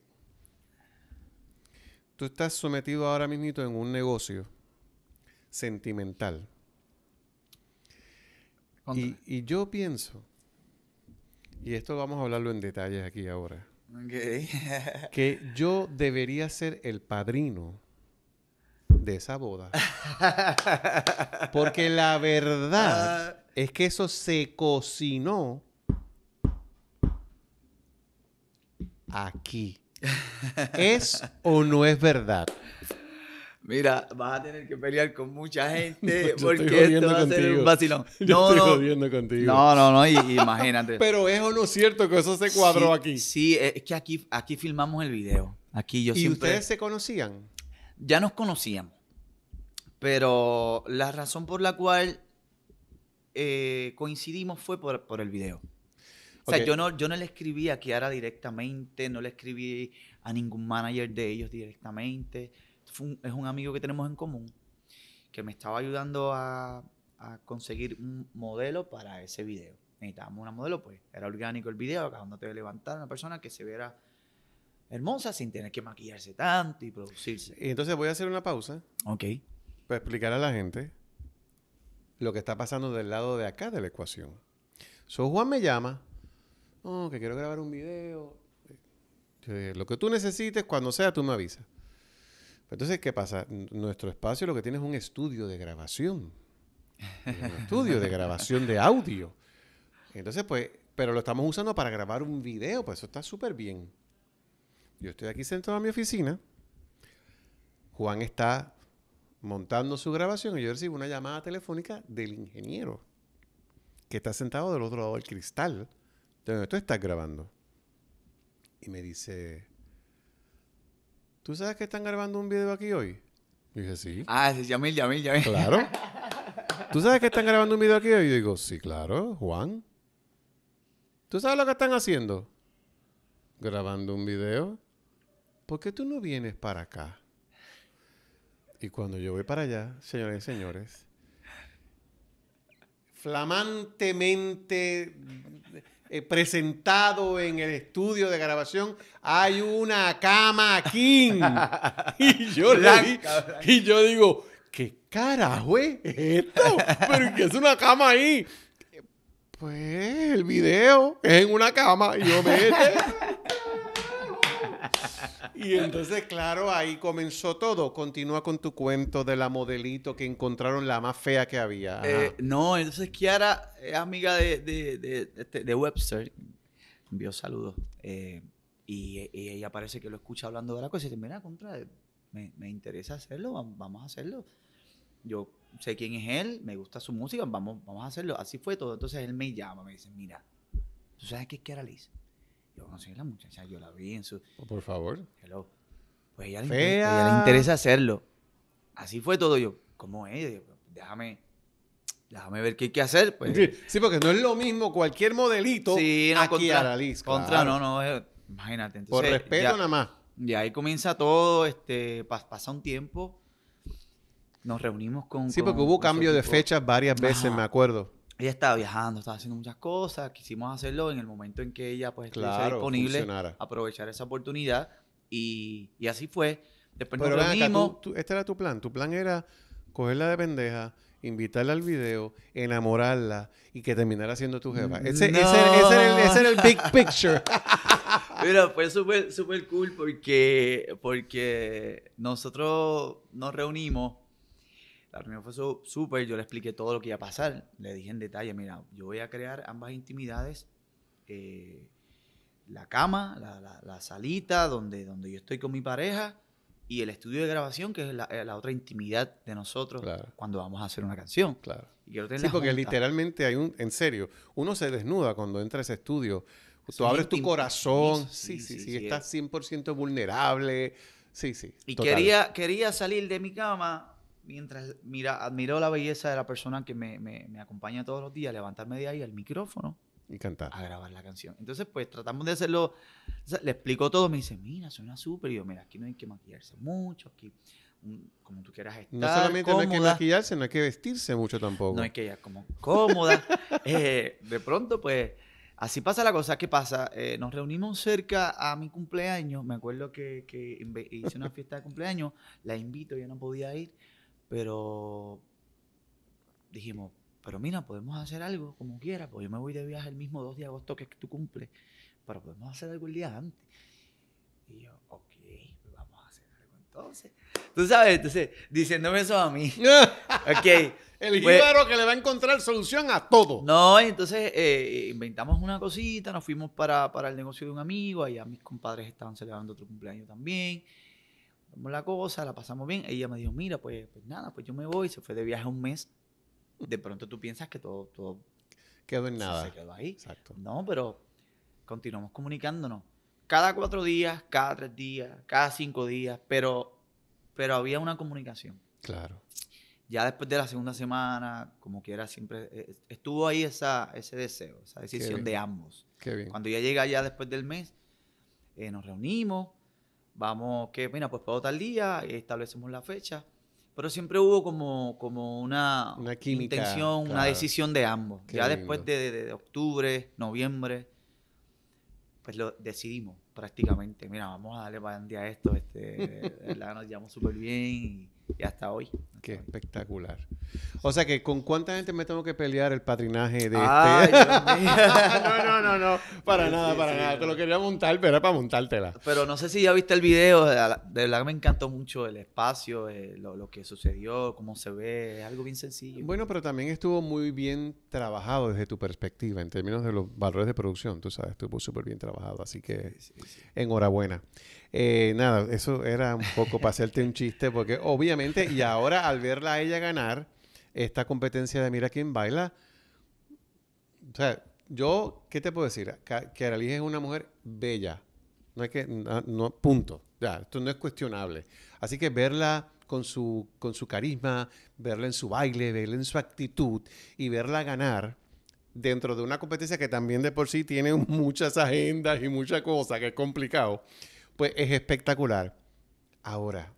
tú estás sometido ahora mismo en un negocio sentimental. Y, yo pienso, y esto vamos a hablarlo en detalles aquí ahora, que yo debería ser el padrino de esa boda. Porque la verdad ah. es que eso se cocinó aquí. ¿Es o no es verdad? Mira, vas a tener que pelear con mucha gente porque esto va a ser un vacilón. Yo no, estoy contigo. No, no, no, imagínate. Pero es o no cierto que eso se cuadró aquí. Sí, es que aquí, aquí filmamos el video. Aquí yo ¿Y ustedes se conocían? Ya nos conocíamos. Pero la razón por la cual eh, coincidimos fue por, por el video. O sea, yo, no, le escribí a Kiara directamente, no le escribí a ningún manager de ellos directamente. es un amigo que tenemos en común que me estaba ayudando a, conseguir un modelo para ese video. Necesitábamos una modelo, pues era orgánico el video, acabándote te levantar una persona que se viera hermosa sin tener que maquillarse tanto y producirse. Y entonces voy a hacer una pausa. Ok. Para explicar a la gente lo que está pasando del lado de acá de la ecuación. So, Juan me llama que quiero grabar un video. Este, lo que tú necesites, cuando sea, tú me avisas. Pues entonces, ¿qué pasa? nuestro espacio lo que tiene es un estudio de grabación. un estudio de grabación de audio. Entonces, pues, pero lo estamos usando para grabar un video, pues eso está súper bien. Yo estoy aquí sentado en mi oficina. Juan está montando su grabación y yo recibo una llamada telefónica del ingeniero que está sentado del otro lado del cristal tú estás grabando. Y me dice, ¿tú sabes que están grabando un video aquí hoy? Y dije, sí. Ah, sí, Yamil, Yamil, Yamil. Claro. ¿Tú sabes que están grabando un video aquí hoy? Y yo digo, sí, claro, Juan. ¿Tú sabes lo que están haciendo? Grabando un video. ¿Por qué tú no vienes para acá? Y cuando yo voy para allá, señores y señores, flamantemente eh, presentado en el estudio de grabación, hay una cama aquí y, yo yo digo, ¿qué carajo es esto? ¿Pero qué es una cama ahí? Pues el video es en una cama y yo me... Y entonces, claro, ahí comenzó todo. Continúa con tu cuento de la modelito que encontraron la más fea que había. Eh, no, entonces Kiara es amiga de, de, este, Webster. Envió saludos. Eh, y, ella parece que lo escucha hablando de la cosa y dice, mira, contra, me, interesa hacerlo, vamos a hacerlo. Yo sé quién es él, me gusta su música, vamos, vamos a hacerlo. Así fue todo. Entonces él me llama, me dice, mira, ¿tú sabes qué es Kiara Liz? conocí a la muchacha, yo la vi en su. Oh, por favor. Pues ella le, interesa, hacerlo. Así fue todo. Yo, ¿cómo es? Pues, déjame déjame ver qué hay que hacer. Pues. Sí, porque no es lo mismo cualquier modelito sí, aquí contra, a no, no, imagínate. Por respeto nada más. Y ahí comienza todo, este, pasa un tiempo, nos reunimos con... Sí, porque hubo cambio de fechas varias veces, me acuerdo ella estaba viajando, estaba haciendo muchas cosas, quisimos hacerlo en el momento en que ella pues disponible, aprovechar esa oportunidad y, así fue. Después nos reunimos. este era tu plan, tu plan era cogerla de pendeja, invitarla al video, enamorarla y que terminara siendo tu jefa. Mm, ese, era, el, big picture. Mira, fue súper cool porque, porque nosotros nos reunimos la reunión fue súper, yo le expliqué todo lo que iba a pasar, le dije en detalle, mira, yo voy a crear ambas intimidades, eh, la cama, la, la, salita donde, donde yo estoy con mi pareja y el estudio de grabación, que es la, eh, la otra intimidad de nosotros cuando vamos a hacer una canción. Claro. Y sí, porque literalmente hay un, en serio, uno se desnuda cuando entra a ese estudio. Tú abres tu corazón, sí, sí, sí, estás 100% vulnerable. Sí, sí. Y quería, quería salir de mi cama mientras mira, admiro la belleza de la persona que me, me, me acompaña todos los días, levantarme de ahí al micrófono y cantar. A grabar la canción. Entonces, pues tratamos de hacerlo. le explico todo. Me dice, mira, suena súper. Y yo, mira, aquí no hay que maquillarse mucho. Aquí, mm, como tú quieras estar. No solamente no hay que maquillarse, no hay que vestirse mucho tampoco. No hay que ir como cómoda. Eh, de pronto, pues, así pasa la cosa. ¿Qué pasa? Eh, nos reunimos cerca a mi cumpleaños. Me acuerdo que, que hice una fiesta de cumpleaños. La invito, yo no podía ir. Pero dijimos, pero mira, podemos hacer algo como quiera, porque yo me voy de viaje el mismo 2 de agosto que tú cumples, pero podemos hacer algo el día antes. Y yo, ok, vamos a hacer algo entonces. Tú sabes, entonces, diciéndome eso a mí. el pues, que le va a encontrar solución a todo. No, entonces eh, inventamos una cosita, nos fuimos para, para el negocio de un amigo, allá mis compadres estaban celebrando otro cumpleaños también. Hacemos la cosa, la pasamos bien. Ella me dijo, mira, pues, pues nada, pues yo me voy. Se fue de viaje un mes. De pronto tú piensas que todo, todo quedó en nada. Se quedó ahí. Exacto. No, pero continuamos comunicándonos. Cada cuatro días, cada tres días, cada cinco días, pero, pero había una comunicación. Claro. Ya después de la segunda semana, como quiera, siempre eh, estuvo ahí esa, ese deseo, esa decisión de ambos. Qué bien. Cuando ya llega ya después del mes, eh, nos reunimos, vamos, que mira, pues puedo tal día, establecemos la fecha. Pero siempre hubo como, como una, intención, una decisión de ambos. ya después de, octubre, noviembre, pues lo decidimos prácticamente. Mira, vamos a darle para un a esto. Este, nos llevamos súper bien. Y, y hasta hoy. Qué espectacular. O sea que, ¿con cuánta gente me tengo que pelear el patrinaje de ah, no, no, no, no. Para nada, para nada. Te lo quería montar, pero era para montártela. Pero no sé si ya viste el video. De verdad me encantó mucho el espacio, eh, lo, lo, que sucedió, cómo se ve. Es algo bien sencillo. Bueno, pero también estuvo muy bien trabajado desde tu perspectiva, en términos de los valores de producción. Tú sabes, estuvo súper bien trabajado. Así que, enhorabuena. Eh, nada, eso era un poco para hacerte un chiste, porque obviamente, y ahora al verla a ella ganar esta competencia de Mira quién baila, o sea, yo, ¿qué te puedo decir? Que Aralí es una mujer bella. No es que, no, punto. Ya, esto no es cuestionable. Así que verla con su, con su carisma, verla en su baile, verla en su actitud y verla ganar dentro de una competencia que también de por sí tiene muchas agendas y muchas cosas, que es complicado pues es espectacular. Ahora,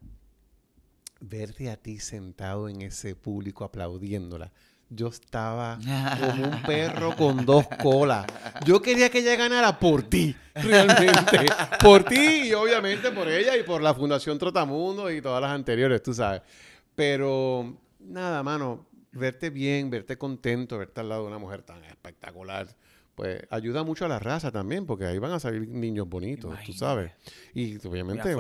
verte a ti sentado en ese público aplaudiéndola. Yo estaba como un perro con dos colas. Yo quería que ella ganara por ti, realmente. por ti y obviamente por ella y por la Fundación Trotamundo y todas las anteriores, tú sabes. Pero nada, mano, verte bien, verte contento, verte al lado de una mujer tan espectacular pues, ayuda mucho a la raza también, porque ahí van a salir niños bonitos, tú sabes. Y obviamente,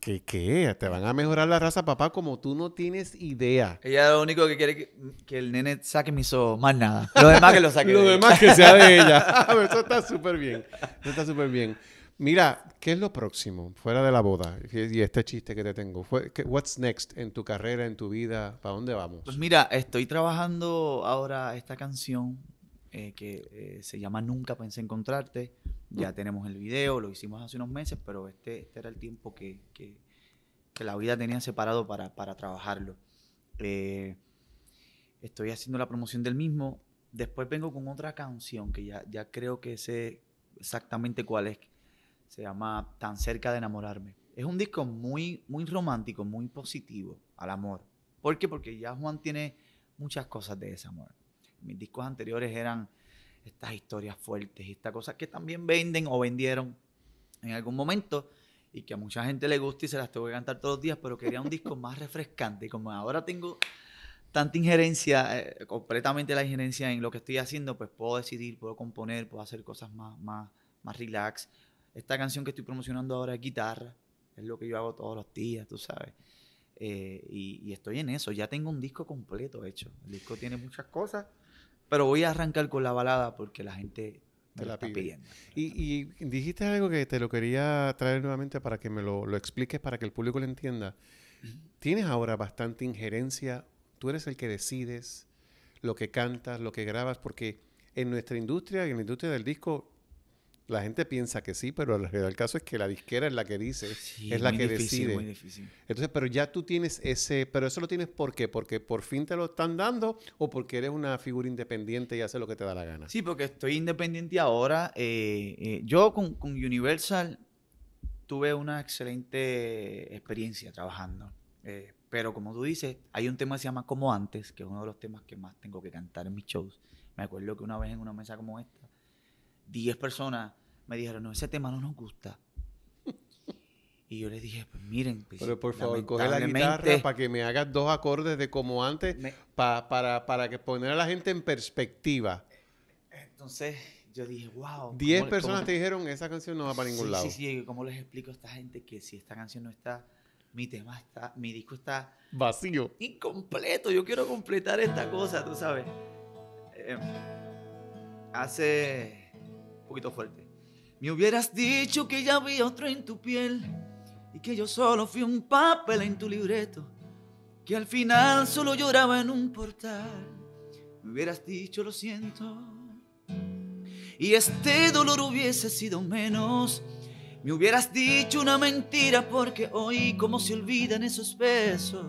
que, mm, que te van a mejorar la raza, papá, como tú no tienes idea. Ella lo único que quiere que, que el nene saque mis ojos, más nada. Lo demás que lo saque. lo demás que sea de ella. Eso está súper bien. Eso está súper bien. Mira, ¿qué es lo próximo fuera de la boda? Y este chiste que te tengo. What's next en tu carrera, en tu vida? ¿Para dónde vamos? Pues mira, estoy trabajando ahora esta canción eh, que eh, se llama Nunca pensé encontrarte. Mm. Ya tenemos el video, lo hicimos hace unos meses, pero este, este era el tiempo que, la vida tenía separado para, trabajarlo. Eh, estoy haciendo la promoción del mismo. Después vengo con otra canción que ya, ya creo que sé exactamente cuál es. Se llama Tan cerca de enamorarme. Es un disco muy, muy romántico, muy positivo al amor. ¿Por qué? Porque ya Juan tiene muchas cosas de ese amor mis discos anteriores eran estas historias fuertes y estas cosas que también venden o vendieron en algún momento y que a mucha gente le gusta y se las tengo que cantar todos los días, pero quería un disco más refrescante. Y como ahora tengo tanta injerencia, eh, completamente la injerencia en lo que estoy haciendo, pues puedo decidir, puedo componer, puedo hacer cosas más, más, más relax. Esta canción que estoy promocionando ahora es guitarra, es lo que yo hago todos los días, tú sabes. Eh, y, estoy en eso, ya tengo un disco completo hecho. El disco tiene muchas cosas pero voy a arrancar con la balada porque la gente me la está pidiendo. Y, dijiste algo que te lo quería traer nuevamente para que me lo, expliques, para que el público lo entienda. Tienes ahora bastante injerencia, tú eres el que decides lo que cantas, lo que grabas, porque en nuestra industria en la industria del disco la gente piensa que sí, pero en realidad el caso es que la disquera es la que dice, es la que difícil, decide. Muy difícil. Entonces, pero ya tú tienes ese, pero eso lo tienes ¿por qué? Porque por fin te lo están dando o porque eres una figura independiente y haces lo que te da la gana. Sí, porque estoy independiente ahora. Eh, eh, yo con, Universal tuve una excelente experiencia trabajando. Eh, pero como tú dices, hay un tema que se llama Como antes, que es uno de los temas que más tengo que cantar en mis shows. Me acuerdo que una vez en una mesa como esta, 10 personas me dijeron, no, ese tema no nos gusta. Y yo les dije, pues miren, pues, pero por favor, coge la guitarra para que me hagas dos acordes de como antes, para, para que poner a la gente en perspectiva. Entonces yo dije, wow. Diez personas te dijeron, esa canción no va para ningún lado. Sí, sí, ¿cómo les explico a esta gente que si esta canción no está, mi tema está, mi disco está vacío? Incompleto, yo quiero completar esta cosa, tú sabes. Eh, hace un poquito fuerte. Me hubieras dicho que ya había otro en tu piel y que yo solo fui un papel en tu libreto, que al final solo lloraba en un portal. Me hubieras dicho lo siento y este dolor hubiese sido menos. Me hubieras dicho una mentira porque hoy como se olvidan esos besos.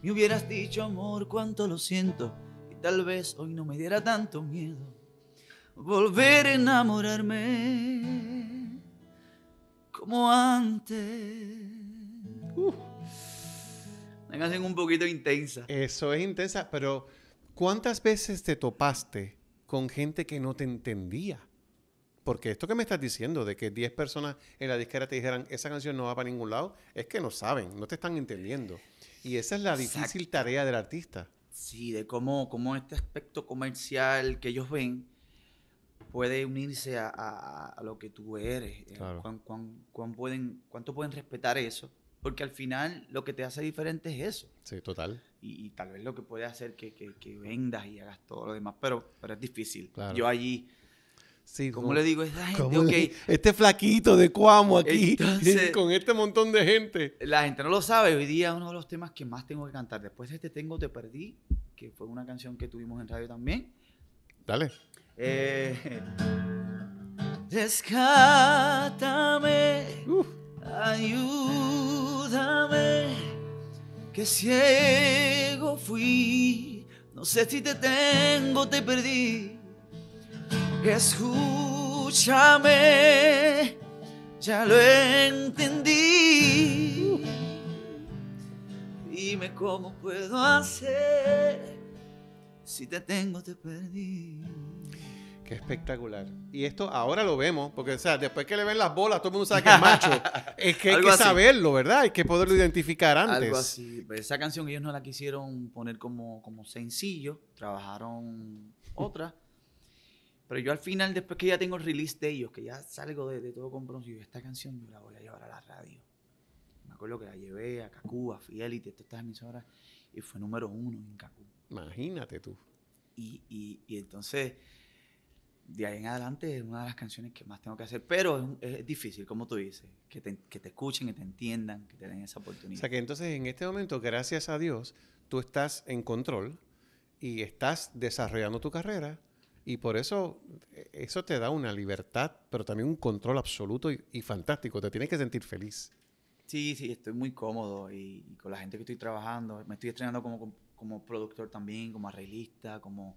Me hubieras dicho amor cuánto lo siento y tal vez hoy no me diera tanto miedo volver a enamorarme como antes. Venga, un poquito intensa. Eso es intensa, pero ¿cuántas veces te topaste con gente que no te entendía? Porque esto que me estás diciendo, de que 10 personas en la disquera te dijeran, esa canción no va para ningún lado, es que no saben, no te están entendiendo. Y esa es la difícil tarea del artista. Sí, de cómo, cómo este aspecto comercial que ellos ven puede unirse a, lo que tú eres, eh, claro. cuánto pueden respetar eso, porque al final lo que te hace diferente es eso. Sí, total. Y, tal vez lo que puede hacer que, que, vendas y hagas todo lo demás, pero, pero es difícil. Yo allí... Sí, como, le digo esta gente? Okay. este flaquito de Cuamo aquí, con este montón de gente. La gente no lo sabe. Hoy día uno de los temas que más tengo que cantar. Después de este Tengo Te Perdí, que fue una canción que tuvimos en radio también. Dale. Eh, rescátame, ayúdame, que ciego fui, no sé si te tengo, te perdí. Escúchame, ya lo entendí. Dime cómo puedo hacer si te tengo, te perdí espectacular. Y esto ahora lo vemos, porque o sea, después que le ven las bolas, todo el mundo sabe que es macho. es que hay que saberlo, ¿verdad? Hay que poderlo identificar antes. Algo así. Pues, esa canción ellos no la quisieron poner como, como sencillo, trabajaron otra. Pero yo al final, después que ya tengo el release de ellos, que ya salgo de, de todo compromiso, esta canción yo la voy a llevar a la radio. Me acuerdo que la llevé a Cacú, a Fidelity, todas estas emisoras, y fue número uno en Cacú. Imagínate tú. Y, y, y entonces de ahí en adelante es una de las canciones que más tengo que hacer, pero es, difícil, como tú dices, que te, que te, escuchen, que te entiendan, que te den esa oportunidad. O sea que entonces en este momento, gracias a Dios, tú estás en control y estás desarrollando tu carrera y por eso e-, eso te da una libertad, pero también un control absoluto y, fantástico, te tienes que sentir feliz. Sí, sí, estoy muy cómodo y, con la gente que estoy trabajando, me estoy estrenando como, como productor también, como arreglista, como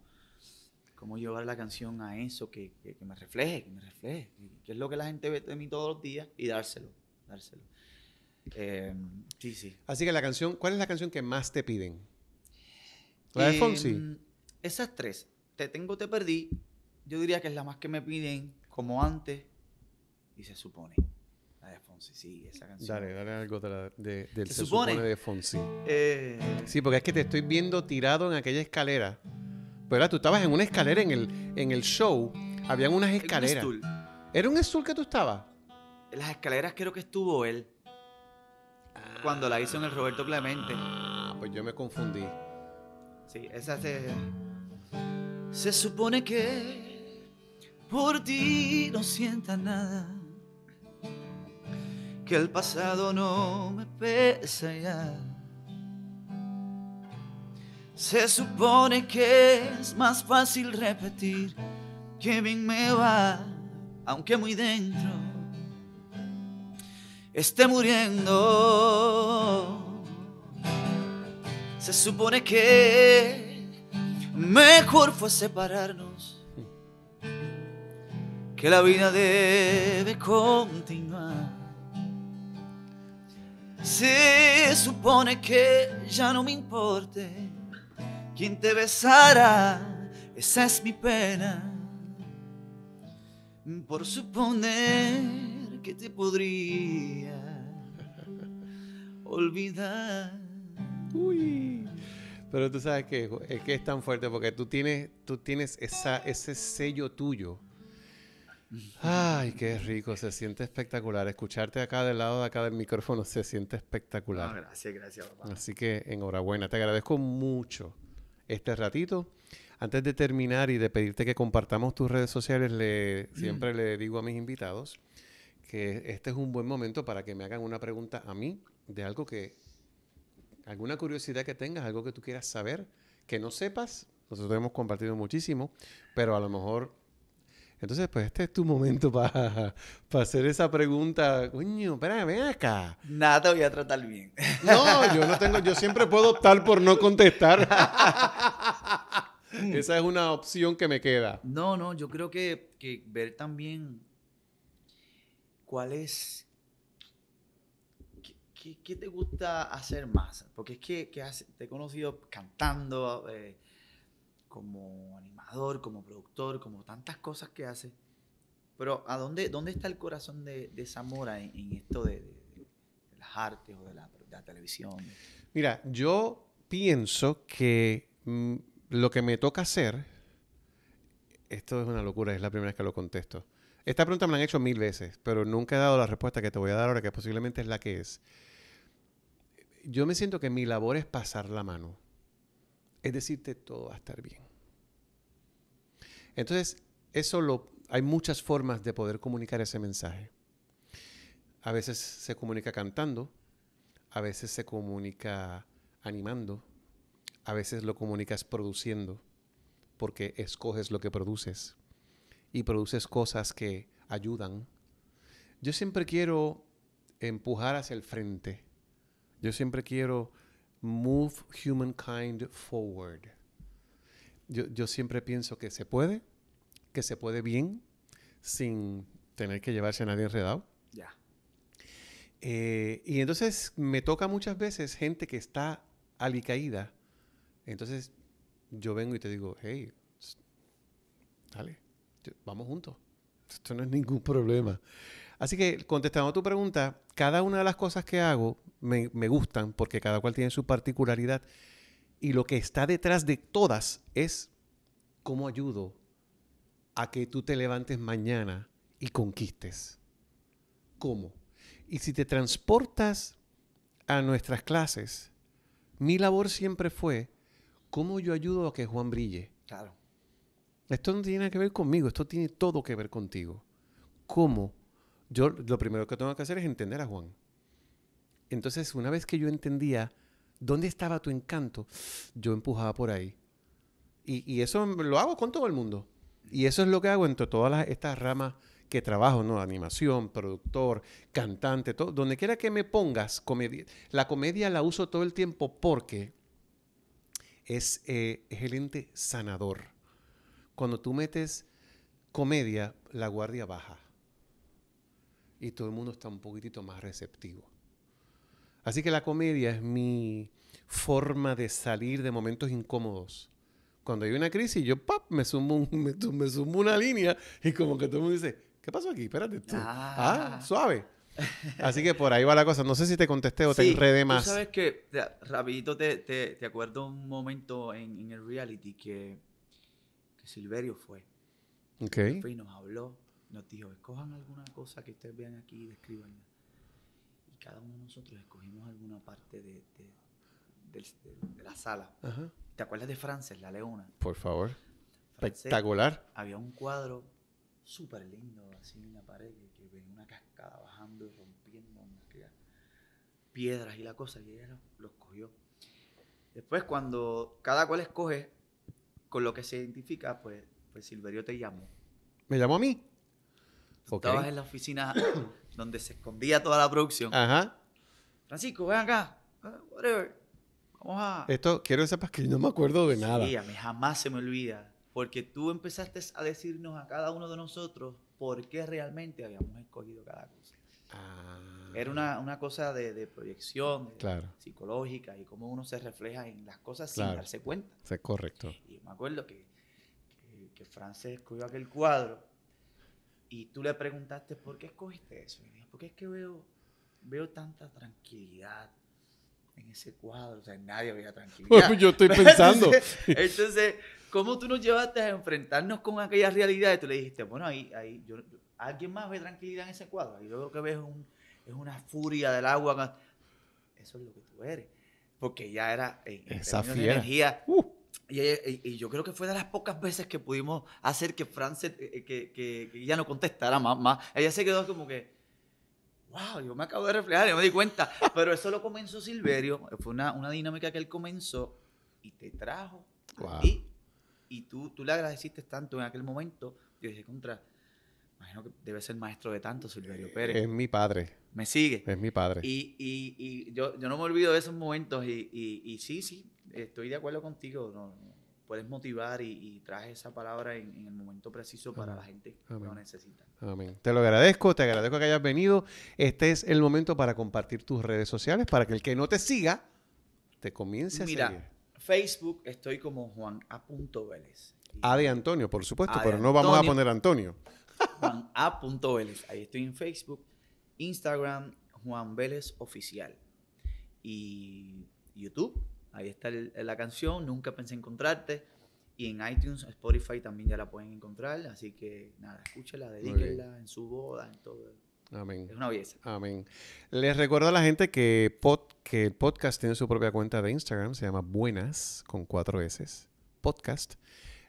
cómo llevar la canción a eso, que, me refleje, que me refleje, que es lo que la gente ve de mí todos los días y dárselo, dárselo. Em, sí, sí. Así que la canción, ¿cuál es la canción que más te piden? ¿La de em, Fonsi? Esas tres, Te Tengo, Te Perdí, yo diría que es la más que me piden, como antes, y se supone. La de Fonsi, sí, esa canción. Dale, dale algo de, del se, supone? de Fonsi. Eh. sí, porque es que te estoy viendo tirado en aquella escalera. Pero Tú estabas en una escalera en el, en el show, habían unas escaleras. ¿Era un azul que tú estabas? En las escaleras creo que estuvo él. cuando la hizo en el Roberto Clemente. Ah, pues yo me confundí. Sí, esa se. Se supone que por ti no sienta nada. Que el pasado no me pesa ya se supone que es más fácil repetir que bien me va, aunque muy dentro esté muriendo. Se supone que mejor fue separarnos, que la vida debe continuar. Se supone que ya no me importe quien te besara, esa es mi pena. Por suponer que te podría olvidar. Uy. Pero tú sabes que es, que es tan fuerte porque tú tienes, tú tienes esa, ese sello tuyo. Ay, qué rico, se siente espectacular. Escucharte acá del lado de acá del micrófono se siente espectacular. gracias, gracias, papá. Así que enhorabuena, te agradezco mucho este ratito. Antes de terminar y de pedirte que compartamos tus redes sociales, le, mm. siempre le digo a mis invitados que este es un buen momento para que me hagan una pregunta a mí de algo que, alguna curiosidad que tengas, algo que tú quieras saber, que no sepas. Nosotros hemos compartido muchísimo, pero a lo mejor entonces, pues este es tu momento para hacer esa pregunta. Coño, espera, ven acá. Nada, te voy a tratar bien. No, yo no tengo, yo siempre puedo optar por no contestar. esa es una opción que me queda. No, no, yo creo que, ver también cuál es, qué, qué, te gusta hacer más. Porque es que, te he conocido cantando, eh, como animador, como productor, como tantas cosas que hace. Pero ¿a dónde, dónde está el corazón de, Zamora en, esto de, las artes o de la, televisión? Mira, yo pienso que mm, lo que me toca hacer, esto es una locura, es la primera vez que lo contesto. Esta pregunta me la han hecho mil veces, pero nunca he dado la respuesta que te voy a dar ahora, que posiblemente es la que es. Yo me siento que mi labor es pasar la mano es decirte todo va a estar bien. Entonces, eso hay muchas formas de poder comunicar ese mensaje. A veces se comunica cantando, a veces se comunica animando, a veces lo comunicas produciendo, porque escoges lo que produces y produces cosas que ayudan. Yo siempre quiero empujar hacia el frente. Yo siempre quiero move humankind forward. Yo, siempre pienso que se puede, que se puede bien, sin tener que llevarse a nadie enredado. Ya. Eh, y entonces me toca muchas veces gente que está alicaída. Entonces yo vengo y te digo, hey, dale, vamos juntos. Esto no es ningún problema. Así que contestando a tu pregunta, cada una de las cosas que hago me, gustan porque cada cual tiene su particularidad. Y lo que está detrás de todas es cómo ayudo a que tú te levantes mañana y conquistes. ¿Cómo? Y si te transportas a nuestras clases, mi labor siempre fue cómo yo ayudo a que Juan brille. Claro. Esto no tiene nada que ver conmigo, esto tiene todo que ver contigo. ¿Cómo? Yo lo primero que tengo que hacer es entender a Juan. Entonces, una vez que yo entendía dónde estaba tu encanto, yo empujaba por ahí. Y, eso lo hago con todo el mundo. Y eso es lo que hago entre todas estas ramas que trabajo, ¿no? Animación, productor, cantante, todo. Donde quiera que me pongas, comedia. La comedia la uso todo el tiempo porque es, eh, es el ente sanador. Cuando tú metes comedia, la guardia baja. Y todo el mundo está un poquitito más receptivo. Así que la comedia es mi forma de salir de momentos incómodos. Cuando hay una crisis, yo ¡pap! Me, sumo un, me, una línea y como que todo el mundo dice, ¿qué pasó aquí? Espérate tú. Ah. ah, suave. Así que por ahí va la cosa. No sé si te contesté o te enredé más. Tú sabes que, rapidito te, te, acuerdo un momento en, el reality que, que, Silverio fue. Ok. y nos habló, nos dijo, escojan alguna cosa que ustedes vean aquí y describanla cada uno de nosotros escogimos alguna parte de, de, la sala. ¿Te acuerdas de Frances, la leona? Por favor. Espectacular. Había un cuadro súper lindo así en la pared que, que una cascada bajando y rompiendo piedras y la cosa y ella lo escogió. Después cuando cada cual escoge con lo que se identifica, pues, pues Silverio te llamó. ¿Me llamó a mí? Estabas en la oficina donde se escondía toda la producción. Ajá. Francisco, ven acá. Ah, whatever. Vamos a. Esto quiero que sepas que no me acuerdo de nada. Sí, a mí jamás se me olvida. Porque tú empezaste a decirnos a cada uno de nosotros por qué realmente habíamos escogido cada cosa. Ah. Era una, una cosa de, proyección psicológica y cómo uno se refleja en las cosas sin darse cuenta. es correcto. Y me acuerdo que, que, que escogió aquel cuadro y tú le preguntaste, ¿por qué escogiste eso? porque es que veo, veo tanta tranquilidad en ese cuadro. O sea, nadie veía tranquilidad. Yo estoy pensando. entonces, ¿cómo tú nos llevaste a enfrentarnos con aquellas realidades? Tú le dijiste, bueno, ahí, ahí yo, alguien más ve tranquilidad en ese cuadro. Y lo que veo es, un, es una furia del agua. Eso es lo que tú eres. Porque ya era en, Esa energía. Uh. Y, yo creo que fue de las pocas veces que pudimos hacer que Fran eh, que, que, ya no contestara más, más. Ella se quedó como que, wow, yo me acabo de reflejar, yo me di cuenta. Pero eso lo comenzó Silverio, fue una, una dinámica que él comenzó y te trajo. Y, y tú, tú le agradeciste tanto en aquel momento. Yo dije, contra, imagino que debe ser maestro de tanto Silverio eh, Pérez. Es mi padre. Me sigue. Es mi padre. Y, y yo, yo, no me olvido de esos momentos y, y sí, sí, estoy de acuerdo contigo. puedes motivar y, traje traes esa palabra en, el momento preciso para la gente que lo necesita. Amén. Te lo agradezco, te agradezco que hayas venido. Este es el momento para compartir tus redes sociales para que el que no te siga te comience a seguir. Facebook estoy como Juan A. Vélez. A de Antonio, por supuesto, pero no vamos a poner Antonio. Juan A. Vélez. Ahí estoy en Facebook. Instagram, Juan Vélez Oficial. Y YouTube Ahí está la canción, Nunca Pensé Encontrarte. Y en iTunes, Spotify también ya la pueden encontrar. Así que nada, escúchela, dedíquenla en su boda, en todo. Amén. Es una belleza. Amén. Les recuerdo a la gente que, el podcast tiene su propia cuenta de Instagram, se llama Buenas, con cuatro S, podcast.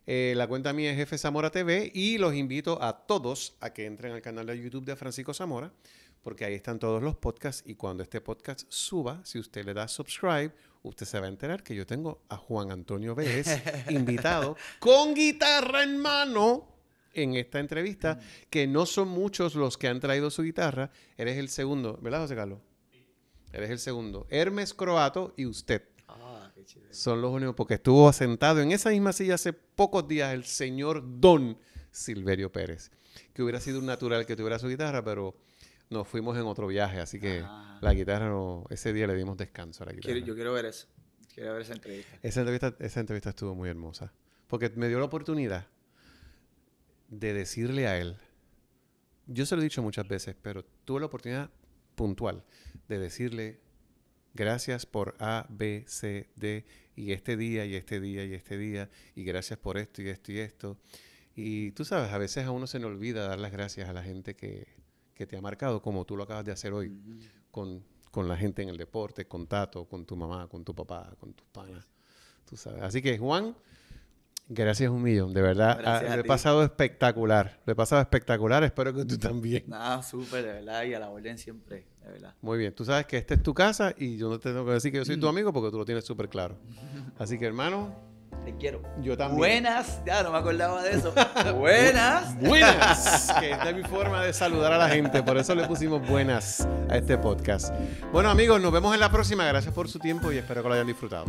Eh, la cuenta mía es Jefe Zamora TV y los invito a todos a que entren al canal de YouTube de Francisco Zamora, porque ahí están todos los podcasts y cuando este podcast suba, si usted le da subscribe usted se va a enterar que yo tengo a Juan Antonio Vélez invitado con guitarra en mano en esta entrevista, mm. que no son muchos los que han traído su guitarra. Eres el segundo, ¿verdad, José Carlos? Eres el segundo. Hermes Croato y usted. Ah, qué chido. Son los únicos, porque estuvo sentado en esa misma silla hace pocos días el señor Don Silverio Pérez, que hubiera sido un natural que tuviera su guitarra, pero nos fuimos en otro viaje, así que ah. la guitarra, no, ese día le dimos descanso a la guitarra. yo quiero ver eso. Quiero ver esa entrevista. Esa entrevista, esa entrevista estuvo muy hermosa. Porque me dio la oportunidad de decirle a él, yo se lo he dicho muchas veces, pero tuve la oportunidad puntual de decirle gracias por A, B, C, D, y este día, y este día, y este día, y gracias por esto, y esto, y esto. Y tú sabes, a veces a uno se le olvida dar las gracias a la gente que, que te ha marcado, como tú lo acabas de hacer hoy, con, la gente en el deporte, con Tato, con tu mamá, con tu papá, con tus panas. Tú sabes. Así que, Juan, gracias un millón. De verdad, ha, lo he pasado espectacular. Lo pasado espectacular. Espero que tú también. Nada, súper, de verdad. Y a la orden siempre, de verdad. Muy bien. Tú sabes que esta es tu casa y yo no te tengo que decir que yo soy tu mm. amigo porque tú lo tienes súper claro. Así que, hermano, te quiero. Yo también. Buenas. Ya no me acordaba de eso. buenas. buenas. Que esta es mi forma de saludar a la gente. Por eso le pusimos buenas a este podcast. Bueno, amigos, nos vemos en la próxima. Gracias por su tiempo y espero que lo hayan disfrutado.